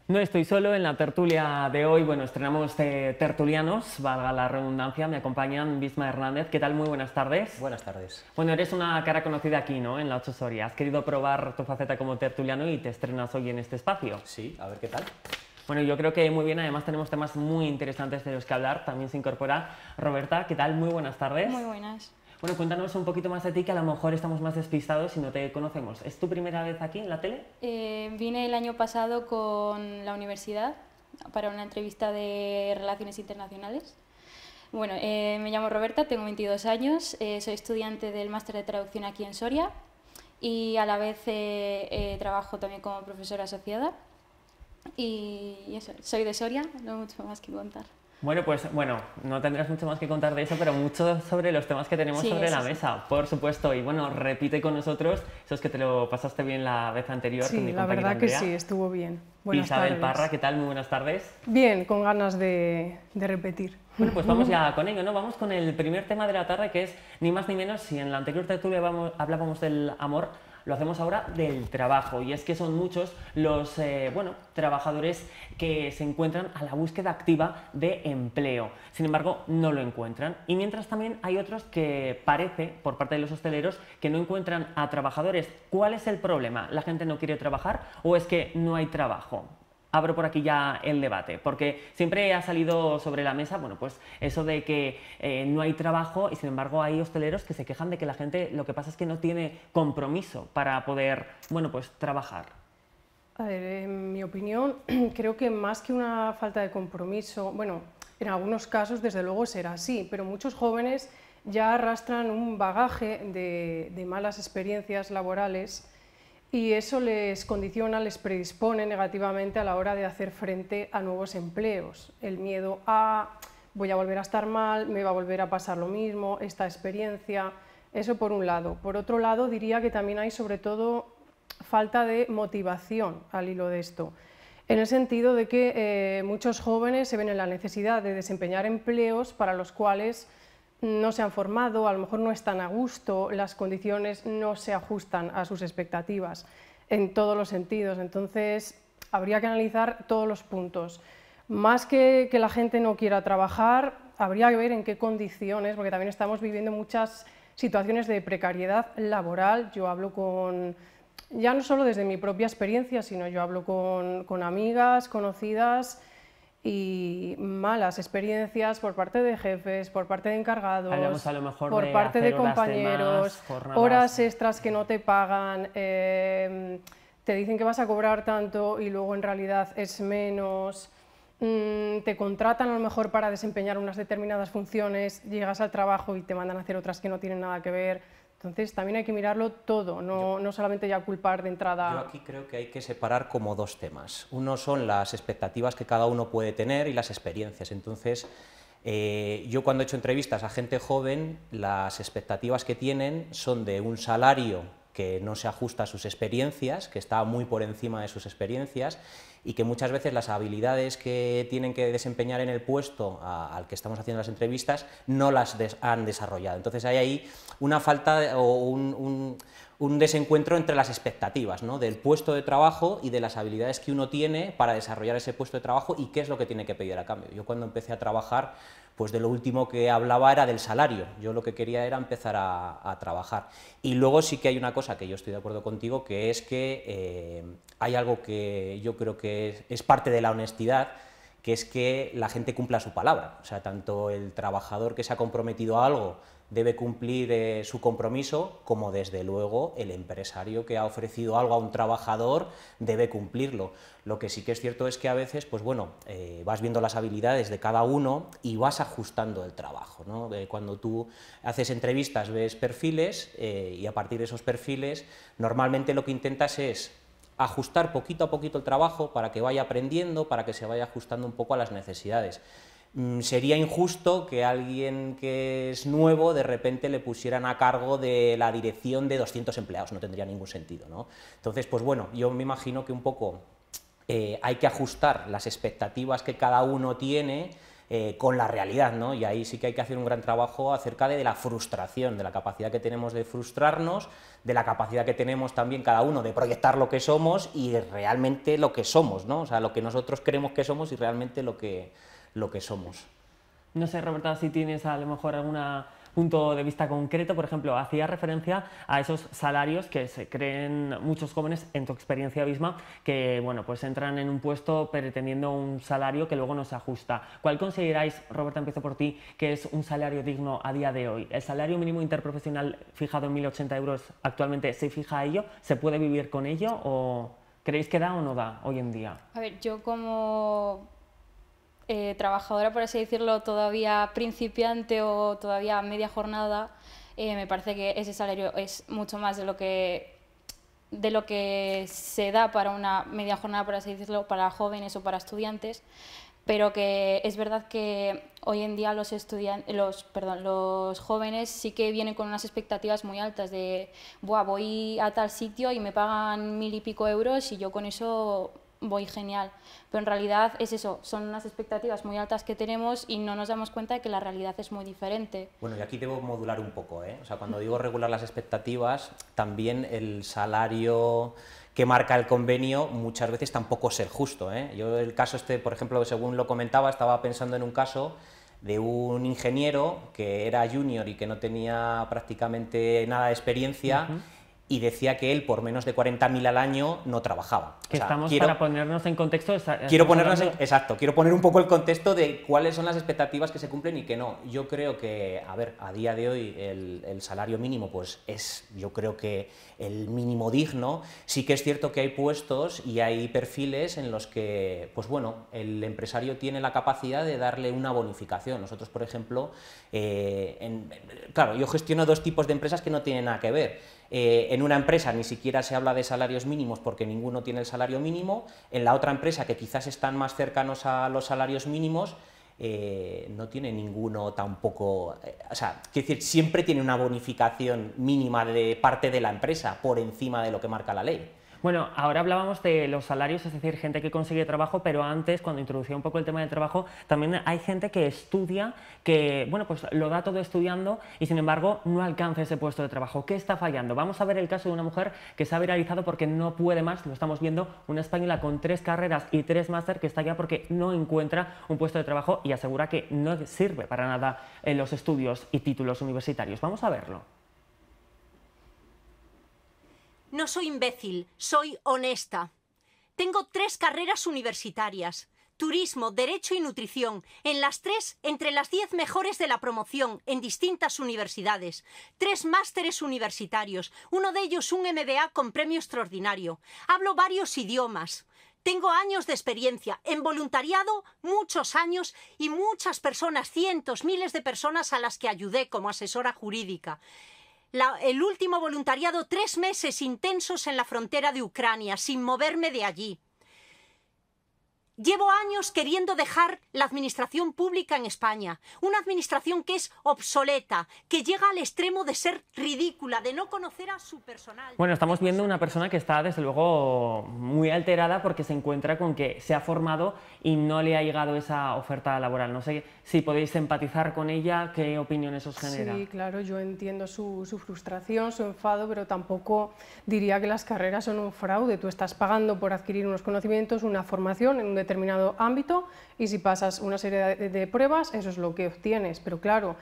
No estoy solo en la tertulia de hoy. Bueno, estrenamos tertulianos, valga la redundancia. Me acompañan Bisma Hernández. ¿Qué tal? Muy buenas tardes. Buenas tardes. Bueno, eres una cara conocida aquí, ¿no? En la Ocho Soria. Has querido probar tu faceta como tertuliano y te estrenas hoy en este espacio. Sí, a ver qué tal. Bueno, yo creo que muy bien. Además, tenemos temas muy interesantes de los que hablar. También se incorpora Roberta. ¿Qué tal? Muy buenas tardes. Muy buenas. Bueno, cuéntanos un poquito más de ti, que a lo mejor estamos más despistados y no te conocemos. ¿Es tu primera vez aquí en la tele? Eh, vine el año pasado con la universidad para una entrevista de Relaciones Internacionales. Bueno, eh, me llamo Roberta, tengo 22 años, eh, soy estudiante del máster de traducción aquí en Soria y a la vez trabajo también como profesora asociada. eso, soy de Soria, no mucho más que contar. Bueno, pues bueno, no tendrás mucho más que contar de eso, pero mucho sobre los temas que tenemos sobre la mesa, por supuesto. Y bueno, repite con nosotros, eso es que te lo pasaste bien la vez anterior. con mi la verdad que sí, estuvo bien. Isabel Parra, ¿qué tal? Muy buenas tardes. Bien, con ganas de, de repetir. Bueno, pues vamos ya con ello, ¿no? Vamos con el primer tema de la tarde, que es ni más ni menos, si en la anterior tertulia hablábamos del amor, lo hacemos ahora del trabajo y es que son muchos los eh, bueno, trabajadores que se encuentran a la búsqueda activa de empleo. Sin embargo, no lo encuentran. Y mientras también hay otros que parece, por parte de los hosteleros, que no encuentran a trabajadores. ¿Cuál es el problema? ¿La gente no quiere trabajar o es que no hay trabajo? abro por aquí ya el debate, porque siempre ha salido sobre la mesa, bueno, pues eso de que eh, no hay trabajo y sin embargo hay hosteleros que se quejan de que la gente lo que pasa es que no tiene compromiso para poder, bueno, pues trabajar. A ver, en mi opinión, *clears throat* creo que más que una falta de compromiso, bueno, en algunos casos desde luego será así, pero muchos jóvenes ya arrastran un bagaje de malas experiencias laborales y eso les condiciona, les predispone negativamente a la hora de hacer frente a nuevos empleos. El miedo a voy a volver a estar mal, me va a volver a pasar lo mismo, esta experiencia, eso por un lado. Por otro lado, diría que también hay sobre todo falta de motivación al hilo de esto, en el sentido de que eh, muchos jóvenes se ven en la necesidad de desempeñar empleos para los cuales no se han formado, a lo mejor no están a gusto, las condiciones no se ajustan a sus expectativas en todos los sentidos. Entonces, habría que analizar todos los puntos. Más que que la gente no quiera trabajar, habría que ver en qué condiciones, porque también estamos viviendo muchas situaciones de precariedad laboral. Yo hablo con, ya no solo desde mi propia experiencia, sino yo hablo con, con amigas, conocidas, y malas experiencias por parte de jefes, por parte de encargados, por parte de compañeros, horas extras que no te pagan, em, te dicen que vas a cobrar tanto y luego en realidad es menos, mm, te contratan a lo mejor para desempeñar unas determinadas funciones, llegas al trabajo y te mandan a hacer otras que no tienen nada que ver. Entonces también hay que mirarlo todo, no, solamente ya culpar de entrada. Yo aquí creo que hay que separar como dos temas. Uno son las expectativas que cada uno puede tener y las experiencias. Entonces, eh, yo cuando he hecho entrevistas a gente joven, las expectativas que tienen son de un salario que no se ajusta a sus experiencias, que está muy por encima de sus experiencias, y que muchas veces las habilidades que tienen que desempeñar en el puesto al que estamos haciendo las entrevistas no las han desarrollado. Entonces hay ahí una falta o un, un desencuentro entre las expectativas ¿no? del puesto de trabajo y de las habilidades que uno tiene para desarrollar ese puesto de trabajo y qué es lo que tiene que pedir a cambio. Yo cuando empecé a trabajar pues de lo último que hablaba era del salario. Yo lo que quería era empezar a, trabajar. Y luego sí que hay una cosa que yo estoy de acuerdo contigo, que es que eh, hay algo que yo creo que es, es parte de la honestidad, que es que la gente cumpla su palabra. O sea, tanto el trabajador que se ha comprometido a algo debe cumplir eh, su compromiso, como desde luego el empresario que ha ofrecido algo a un trabajador debe cumplirlo. Lo que sí que es cierto es que a veces, pues bueno, eh, vas viendo las habilidades de cada uno y vas ajustando el trabajo. Eh, cuando tú haces entrevistas ves perfiles y a partir de esos perfiles normalmente lo que intentas es ajustar poquito a poquito el trabajo para que vaya aprendiendo, para que se vaya ajustando un poco a las necesidades. Mm, sería injusto que alguien que es nuevo de repente le pusieran a cargo de la dirección de 200 empleados, no tendría ningún sentido. ¿no? Entonces, pues bueno, yo me imagino que un poco eh, hay que ajustar las expectativas que cada uno tiene eh, con la realidad, ¿no? Y ahí sí que hay que hacer un gran trabajo acerca de, la frustración, de la capacidad que tenemos de frustrarnos, de la capacidad que tenemos también cada uno de proyectar lo que somos y realmente lo que somos, ¿no? O sea, lo que nosotros creemos que somos y realmente lo que, lo que somos. No sé, Roberta, si tienes a lo mejor algún punto de vista concreto, por ejemplo, hacía referencia a esos salarios que se creen muchos jóvenes en tu experiencia misma, que bueno, pues entran en un puesto pretendiendo un salario que luego no se ajusta. ¿Cuál consideráis, Roberta, empiezo por ti, que es un salario digno a día de hoy? ¿El salario mínimo interprofesional fijado en 1.080 euros actualmente se fija a ello? ¿Se puede vivir con ello o creéis que da o no da hoy en día? A ver, yo como eh, trabajadora, por así decirlo, todavía principiante o todavía media jornada, eh, me parece que ese salario es mucho más de lo que de lo que se da para una media jornada, por así decirlo, para jóvenes o para estudiantes, pero que es verdad que hoy en día los, los, perdón, los jóvenes sí que vienen con unas expectativas muy altas de, voy a tal sitio y me pagan mil y pico euros y yo con eso voy genial. Pero en realidad es eso, son unas expectativas muy altas que tenemos y no nos damos cuenta de que la realidad es muy diferente. Bueno, y aquí debo modular un poco, ¿eh? O sea, cuando digo regular las expectativas, también el salario que marca el convenio muchas veces tampoco es el justo. ¿eh? Yo el caso este, por ejemplo, según lo comentaba, estaba pensando en un caso de un ingeniero que era junior y que no tenía prácticamente nada de experiencia y decía que él por menos de 40.000 al año no trabajaba. estamos para ponernos en contexto. Quiero ponernos exacto, quiero poner un poco el contexto de cuáles son las expectativas que se cumplen y que no. Yo creo que, a ver, a día de hoy el, salario mínimo pues es, yo creo que el mínimo digno. Sí que es cierto que hay puestos y hay perfiles en los que, pues bueno, el empresario tiene la capacidad de darle una bonificación. Nosotros, por ejemplo, eh, en, claro, yo gestiono dos tipos de empresas que no tienen nada que ver eh, en una empresa ni siquiera se habla de salarios mínimos porque ninguno tiene el salario mínimo. En la otra empresa, que quizás están más cercanos a los salarios mínimos, eh, no tiene ninguno tampoco, eh, o sea, quiero decir, siempre tiene una bonificación mínima de parte de la empresa por encima de lo que marca la ley. Bueno, ahora hablábamos de los salarios, es decir, gente que consigue trabajo, pero antes, cuando introducía un poco el tema del trabajo, también hay gente que estudia, que, bueno, pues lo da todo estudiando y sin embargo no alcanza ese puesto de trabajo. ¿Qué está fallando? Vamos a ver el caso de una mujer que se ha viralizado porque no puede más, lo estamos viendo, una española con tres carreras y tres máster que está allá porque no encuentra un puesto de trabajo y asegura que no sirve para nada en los estudios y títulos universitarios. Vamos a verlo. No soy imbécil, soy honesta. Tengo tres carreras universitarias. Turismo, Derecho y Nutrición, en las tres entre las diez mejores de la promoción en distintas universidades, tres másteres universitarios, uno de ellos un MBA con premio extraordinario. Hablo varios idiomas. Tengo años de experiencia en voluntariado, muchos años y muchas personas, cientos, miles de personas a las que ayudé como asesora jurídica el último voluntariado tres meses intensos en la frontera de Ucrania, sin moverme de allí. Llevo años queriendo dejar la administración pública en España, una administración que es obsoleta, que llega al extremo de ser ridícula, de no conocer a su personal. Bueno, estamos viendo una persona que está desde luego muy alterada porque se encuentra con que se ha formado y no le ha llegado esa oferta laboral. No sé si podéis empatizar con ella, qué opiniones os genera. Sí, claro, yo entiendo su, frustración, su enfado, pero tampoco diría que las carreras son un fraude. Tú estás pagando por adquirir unos conocimientos, una formación en un determinado ámbito y si pasas una serie de, pruebas, eso es lo que obtienes. Pero claro,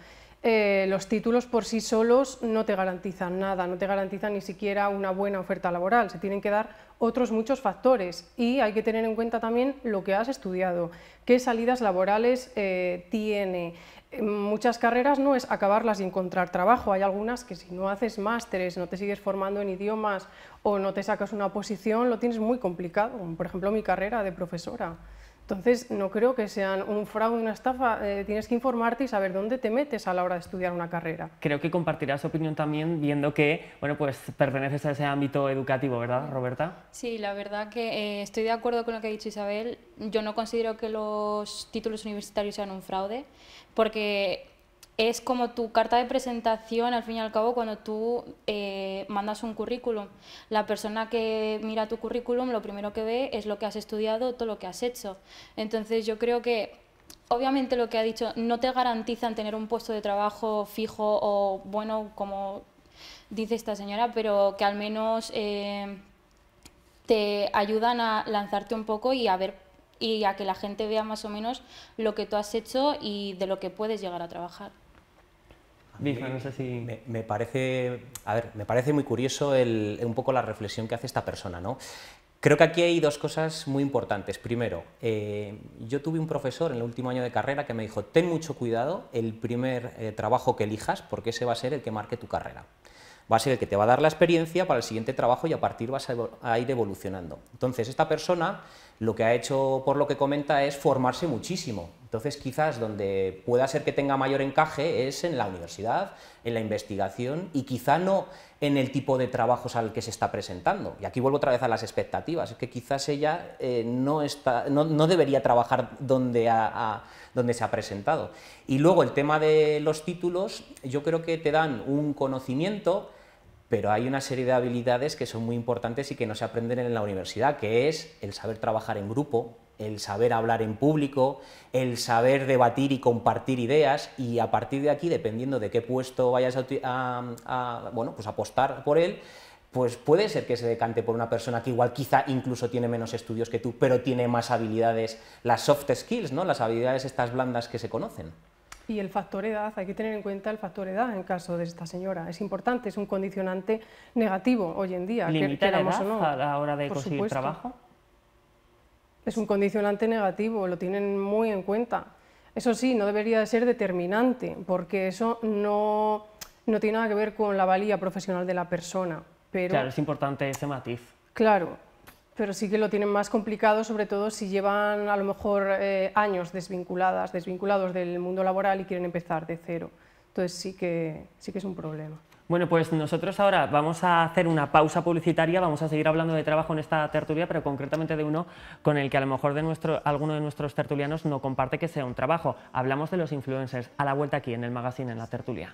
eh, los títulos por sí solos no te garantizan nada, no te garantizan ni siquiera una buena oferta laboral, se tienen que dar otros muchos factores y hay que tener en cuenta también lo que has estudiado, qué salidas laborales eh, tiene. Muchas carreras no es acabarlas y encontrar trabajo, hay algunas que si no haces másteres, no te sigues formando en idiomas o no te sacas una posición, lo tienes muy complicado, por ejemplo mi carrera de profesora. Entonces, no creo que sean un fraude, una estafa. Eh, tienes que informarte y saber dónde te metes a la hora de estudiar una carrera. Creo que compartirás opinión también, viendo que, bueno, pues perteneces a ese ámbito educativo, ¿verdad, Roberta? Sí, la verdad que eh, estoy de acuerdo con lo que ha dicho Isabel. Yo no considero que los títulos universitarios sean un fraude, porque es como tu carta de presentación, al fin y al cabo, cuando tú eh, mandas un currículum. La persona que mira tu currículum, lo primero que ve es lo que has estudiado, todo lo que has hecho. Entonces yo creo que, obviamente lo que ha dicho, no te garantizan tener un puesto de trabajo fijo o bueno, como dice esta señora, pero que al menos eh, te ayudan a lanzarte un poco y a ver y a que la gente vea más o menos lo que tú has hecho y de lo que puedes llegar a trabajar. Me, parece, a ver, me parece muy curioso el, un poco la reflexión que hace esta persona, ¿no? Creo que aquí hay dos cosas muy importantes. Primero, eh, yo tuve un profesor en el último año de carrera que me dijo, ten mucho cuidado el primer eh, trabajo que elijas porque ese va a ser el que marque tu carrera va a ser el que te va a dar la experiencia para el siguiente trabajo y a partir vas a ir evolucionando. Entonces, esta persona lo que ha hecho, por lo que comenta, es formarse muchísimo. Entonces, quizás donde pueda ser que tenga mayor encaje es en la universidad, en la investigación y quizá no en el tipo de trabajos al que se está presentando. Y aquí vuelvo otra vez a las expectativas, es que quizás ella eh, no, está, no, debería trabajar donde, donde se ha presentado. Y luego el tema de los títulos, yo creo que te dan un conocimiento, pero hay una serie de habilidades que son muy importantes y que no se aprenden en la universidad, que es el saber trabajar en grupo, el saber hablar en público, el saber debatir y compartir ideas y a partir de aquí, dependiendo de qué puesto vayas a, pues apostar por él, pues puede ser que se decante por una persona que igual quizá incluso tiene menos estudios que tú, pero tiene más habilidades, las soft skills, ¿no? las habilidades estas blandas que se conocen. Y el factor edad, hay que tener en cuenta el factor edad en caso de esta señora. Es importante, es un condicionante negativo hoy en día. que la o no. a la hora de conseguir trabajo? Es un condicionante negativo, lo tienen muy en cuenta. Eso sí, no debería ser determinante, porque eso no, tiene nada que ver con la valía profesional de la persona. Pero, claro, es importante ese matiz. Claro, pero sí que lo tienen más complicado, sobre todo si llevan a lo mejor eh, años desvinculadas, desvinculados del mundo laboral y quieren empezar de cero. Entonces sí que, sí que es un problema. Bueno, pues nosotros ahora vamos a hacer una pausa publicitaria, vamos a seguir hablando de trabajo en esta tertulia, pero concretamente de uno con el que a lo mejor de alguno de nuestros tertulianos no comparte que sea un trabajo. Hablamos de los influencers, a la vuelta aquí en el magazine, en la tertulia.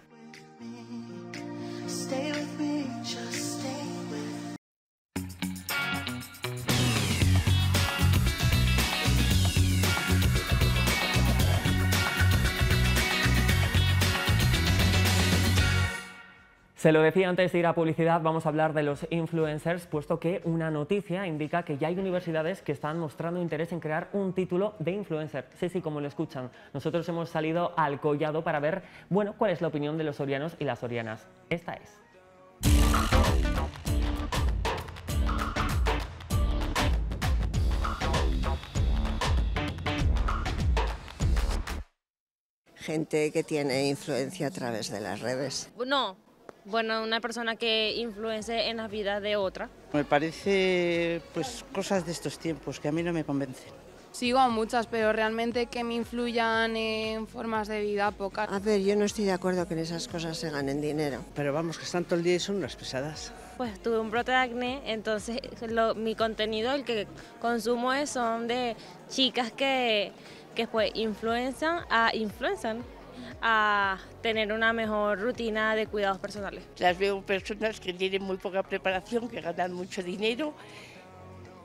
Se lo decía antes de ir a publicidad, vamos a hablar de los influencers, puesto que una noticia indica que ya hay universidades que están mostrando interés en crear un título de influencer. Sí, sí, como lo escuchan. Nosotros hemos salido al collado para ver, bueno, cuál es la opinión de los sorianos y las sorianas. Esta es. gente que tiene influencia a través de las redes. No, bueno, una persona que influence en la vida de otra. Me parece pues cosas de estos tiempos que a mí no me convencen. Sigo a muchas, pero realmente que me influyan en formas de vida pocas. A ver, yo no estoy de acuerdo que en esas cosas se ganen dinero. Pero vamos, que están todo el día y son unas pesadas. Pues tuve un brote de acné, entonces mi contenido, el que consumo es, son de chicas que, que pues influencian a ah, influencer a tener una mejor rutina de cuidados personales. Las veo personas que tienen muy poca preparación, que ganan mucho dinero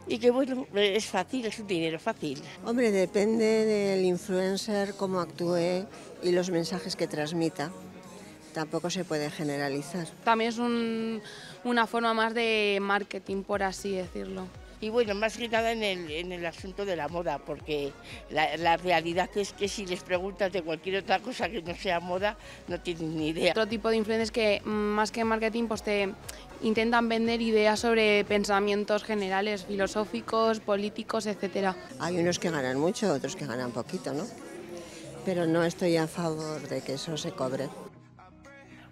y que bueno, es fácil, es un dinero fácil. Hombre, depende del influencer cómo actúe y los mensajes que transmita. Tampoco se puede generalizar. También es una forma más de marketing, por así decirlo y bueno, más que nada en el, asunto de la moda, porque la, realidad es que si les preguntas de cualquier otra cosa que no sea moda, no tienen ni idea. Otro tipo de influencers que mm, más que marketing, pues te intentan vender ideas sobre pensamientos generales, filosóficos, políticos, etc. Hay unos que ganan mucho, otros que ganan poquito, ¿no? Pero no estoy a favor de que eso se cobre.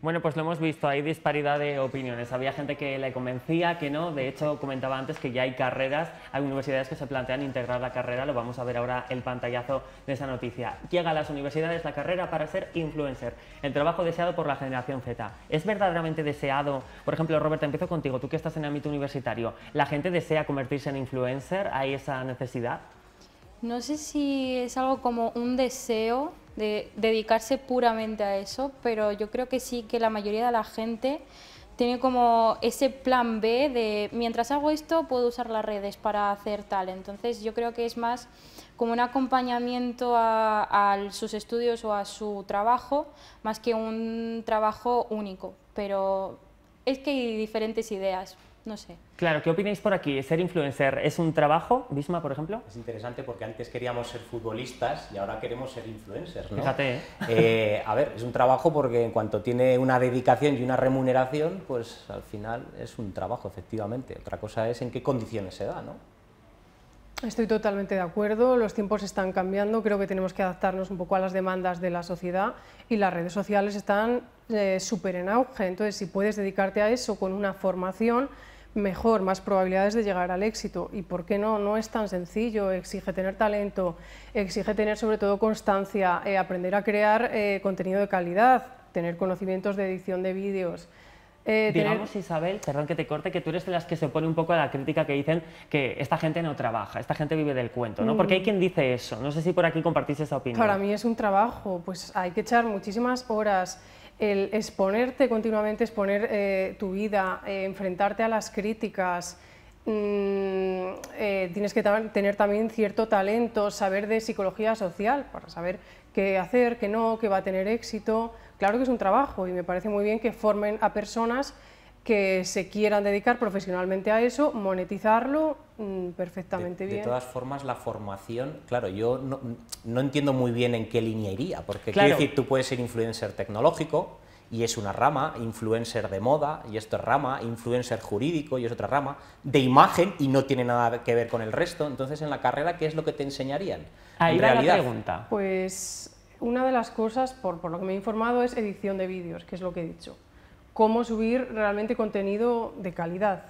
Bueno, pues lo hemos visto, hay disparidad de opiniones. Había gente que le convencía, que no. De hecho, comentaba antes que ya hay carreras, hay universidades que se plantean integrar la carrera. Lo vamos a ver ahora el pantallazo de esa noticia. Llega a las universidades la carrera para ser influencer, el trabajo deseado por la generación Z. ¿Es verdaderamente deseado? Por ejemplo, Robert, empiezo contigo, tú que estás en el ámbito universitario. ¿La gente desea convertirse en influencer? ¿Hay esa necesidad? No sé si es algo como un deseo de dedicarse puramente a eso, pero yo creo que sí que la mayoría de la gente tiene como ese plan B de mientras hago esto puedo usar las redes para hacer tal. Entonces yo creo que es más como un acompañamiento a, sus estudios o a su trabajo, más que un trabajo único. Pero es que hay diferentes ideas no sé. Claro, ¿qué opináis por aquí? ¿Ser influencer es un trabajo, Bisma, por ejemplo? Es interesante porque antes queríamos ser futbolistas y ahora queremos ser influencers, ¿no? Fíjate. ¿eh? ¿eh? a ver, es un trabajo porque en cuanto tiene una dedicación y una remuneración, pues al final es un trabajo, efectivamente. Otra cosa es en qué condiciones se da, ¿no? Estoy totalmente de acuerdo, los tiempos están cambiando, creo que tenemos que adaptarnos un poco a las demandas de la sociedad y las redes sociales están eh, súper en auge, entonces si puedes dedicarte a eso con una formación mejor, más probabilidades de llegar al éxito. ¿Y por qué no? No es tan sencillo, exige tener talento, exige tener sobre todo constancia, eh, aprender a crear eh, contenido de calidad, tener conocimientos de edición de vídeos. Eh, Digamos, Isabel, perdón que te corte, que tú eres de las que se opone un poco a la crítica que dicen que esta gente no trabaja, esta gente vive del cuento, ¿no? Porque hay mm. quien dice eso, no sé si por aquí compartís esa opinión. Para mí es un trabajo, pues hay que echar muchísimas horas, el exponerte continuamente, exponer eh, tu vida, eh, enfrentarte a las críticas, mm, eh, tienes que tener también cierto talento, saber de psicología social para saber qué hacer, qué no, qué va a tener éxito. Claro que es un trabajo y me parece muy bien que formen a personas que se quieran dedicar profesionalmente a eso, monetizarlo mm, perfectamente bien. De todas formas, la formación, claro, yo no, entiendo muy bien en qué línea iría, porque claro. quiero decir, tú puedes ser influencer tecnológico y es una rama, influencer de moda y esto es rama, influencer jurídico y es otra rama, de imagen y no tiene nada que ver con el resto. Entonces, en la carrera, ¿qué es lo que te enseñarían? Ahí la pregunta. Pues una de las cosas, por, por lo que me he informado, es edición de vídeos, que es lo que he dicho cómo subir realmente contenido de calidad.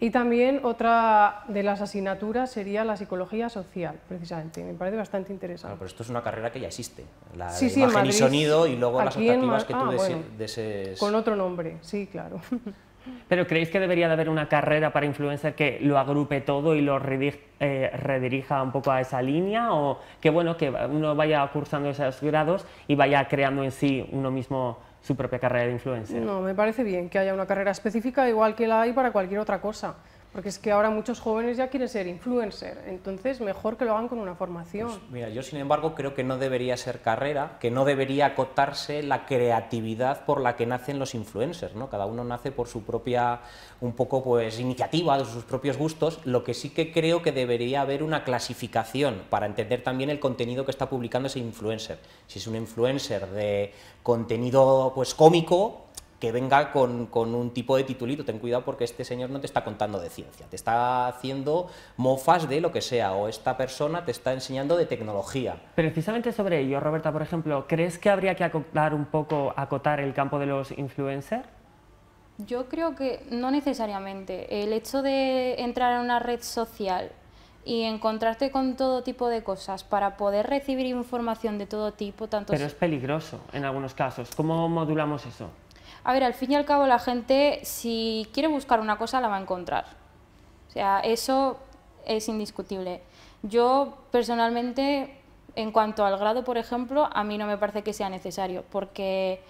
Y también otra de las asignaturas sería la psicología social, precisamente. Me parece bastante interesante. pero esto es una carrera que ya existe. La sí, imagen y sonido y luego las optativas que tú ah, desees. Con otro nombre, sí, claro. *laughs* ¿Pero creéis que debería de haber una carrera para influencer que lo agrupe todo y lo redirija, eh, redirija un poco a esa línea? ¿O que bueno que uno vaya cursando esos grados y vaya creando en sí uno mismo su propia carrera de influencer. No, me parece bien que haya una carrera específica igual que la hay para cualquier otra cosa. Porque es que ahora muchos jóvenes ya quieren ser influencer, entonces mejor que lo hagan con una formación. Pues mira, yo sin embargo creo que no debería ser carrera, que no debería acotarse la creatividad por la que nacen los influencers, ¿no? Cada uno nace por su propia, un poco pues, iniciativa, de sus propios gustos. Lo que sí que creo que debería haber una clasificación para entender también el contenido que está publicando ese influencer. Si es un influencer de contenido pues cómico, que venga con, un tipo de titulito, ten cuidado porque este señor no te está contando de ciencia, te está haciendo mofas de lo que sea, o esta persona te está enseñando de tecnología. Precisamente sobre ello, Roberta, por ejemplo, ¿crees que habría que acotar un poco, acotar el campo de los influencers? Yo creo que no necesariamente. El hecho de entrar en una red social y encontrarte con todo tipo de cosas para poder recibir información de todo tipo, tanto... Pero es peligroso en algunos casos. ¿Cómo modulamos eso? A ver, al fin y al cabo la gente si quiere buscar una cosa la va a encontrar. O sea, eso es indiscutible. Yo personalmente, en cuanto al grado, por ejemplo, a mí no me parece que sea necesario, porque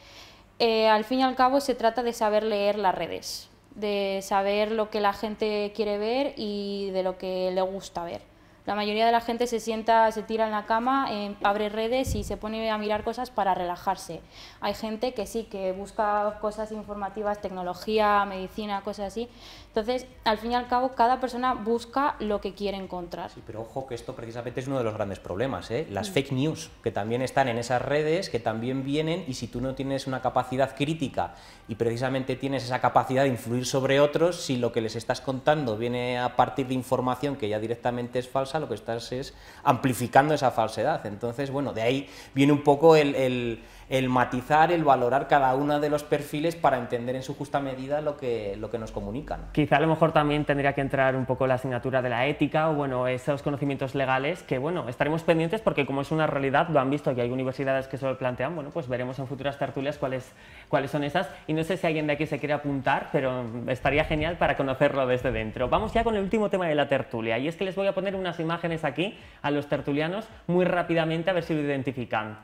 eh, al fin y al cabo se trata de saber leer las redes, de saber lo que la gente quiere ver y de lo que le gusta ver. La mayoría de la gente se sienta, se tira en la cama, em, abre redes y se pone a mirar cosas para relajarse. Hay gente que sí, que busca cosas informativas, tecnología, medicina, cosas así. Entonces, al fin y al cabo, cada persona busca lo que quiere encontrar. pero ojo que esto precisamente es uno de los grandes problemas, ¿eh? las mm. fake news, que también están en esas redes, que también vienen y si tú no tienes una capacidad crítica y precisamente tienes esa capacidad de influir sobre otros, si lo que les estás contando viene a partir de información que ya directamente es falsa, lo que estás es amplificando esa falsedad. Entonces, bueno, de ahí viene un poco el el matizar, el valorar cada uno de los perfiles para entender en su justa medida lo que, nos comunican. Quizá a lo mejor también tendría que entrar un poco la asignatura de la ética o esos conocimientos legales que bueno, estaremos pendientes porque como es una realidad, lo han visto que hay universidades que se lo plantean, pues veremos en futuras tertulias cuáles, cuáles son esas y no sé si alguien de aquí se quiere apuntar, pero estaría genial para conocerlo desde dentro. Vamos ya con el último tema de la tertulia y es que les voy a poner unas imágenes aquí a los tertulianos muy rápidamente a ver si lo identifican.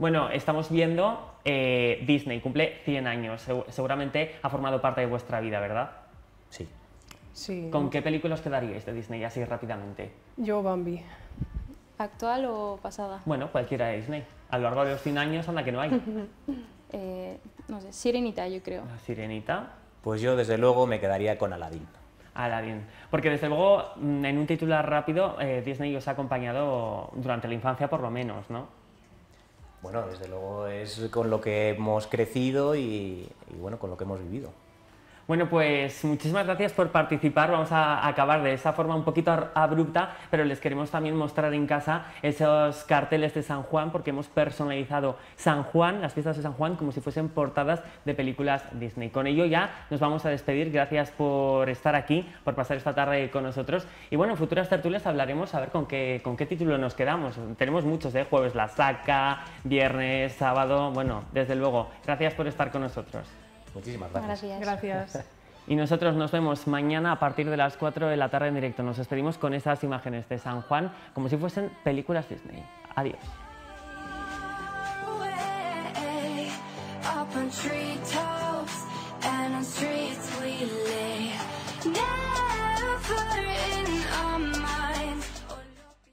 Bueno, estamos viendo eh, Disney, cumple 100 años, seguramente ha formado parte de vuestra vida, ¿verdad? Sí. ¿Con qué películas quedaríais de Disney así rápidamente? Yo, Bambi. ¿Actual o pasada? Bueno, cualquiera de Disney. A lo largo de los 100 años, anda que no hay. *laughs* Eh, no sé, Sirenita, yo creo. Ah, ¿Sirenita? Pues yo, desde luego, me quedaría con Aladdin. Aladdin. Porque desde luego, mm, en un titular rápido, eh, Disney os ha acompañado durante la infancia por lo menos, ¿no? Bueno, desde luego es con lo que hemos crecido y, bueno, con lo que hemos vivido. Bueno, pues muchísimas gracias por participar. Vamos a acabar de esa forma un poquito abrupta, pero les queremos también mostrar en casa esos carteles de San Juan, porque hemos personalizado San Juan, las fiestas de San Juan, como si fuesen portadas de películas Disney. Con ello ya nos vamos a despedir. Gracias por estar aquí, por pasar esta tarde con nosotros. Y bueno, en futuras tertulias hablaremos a ver con qué, título nos quedamos. Tenemos muchos, ¿eh? Jueves la saca, viernes, sábado. Bueno, desde luego, gracias por estar con nosotros. Muchísimas gracias. Gracias. Y nosotros nos vemos mañana a partir de las 4 de la tarde en directo. Nos despedimos con estas imágenes de San Juan como si fuesen películas Disney. Adiós.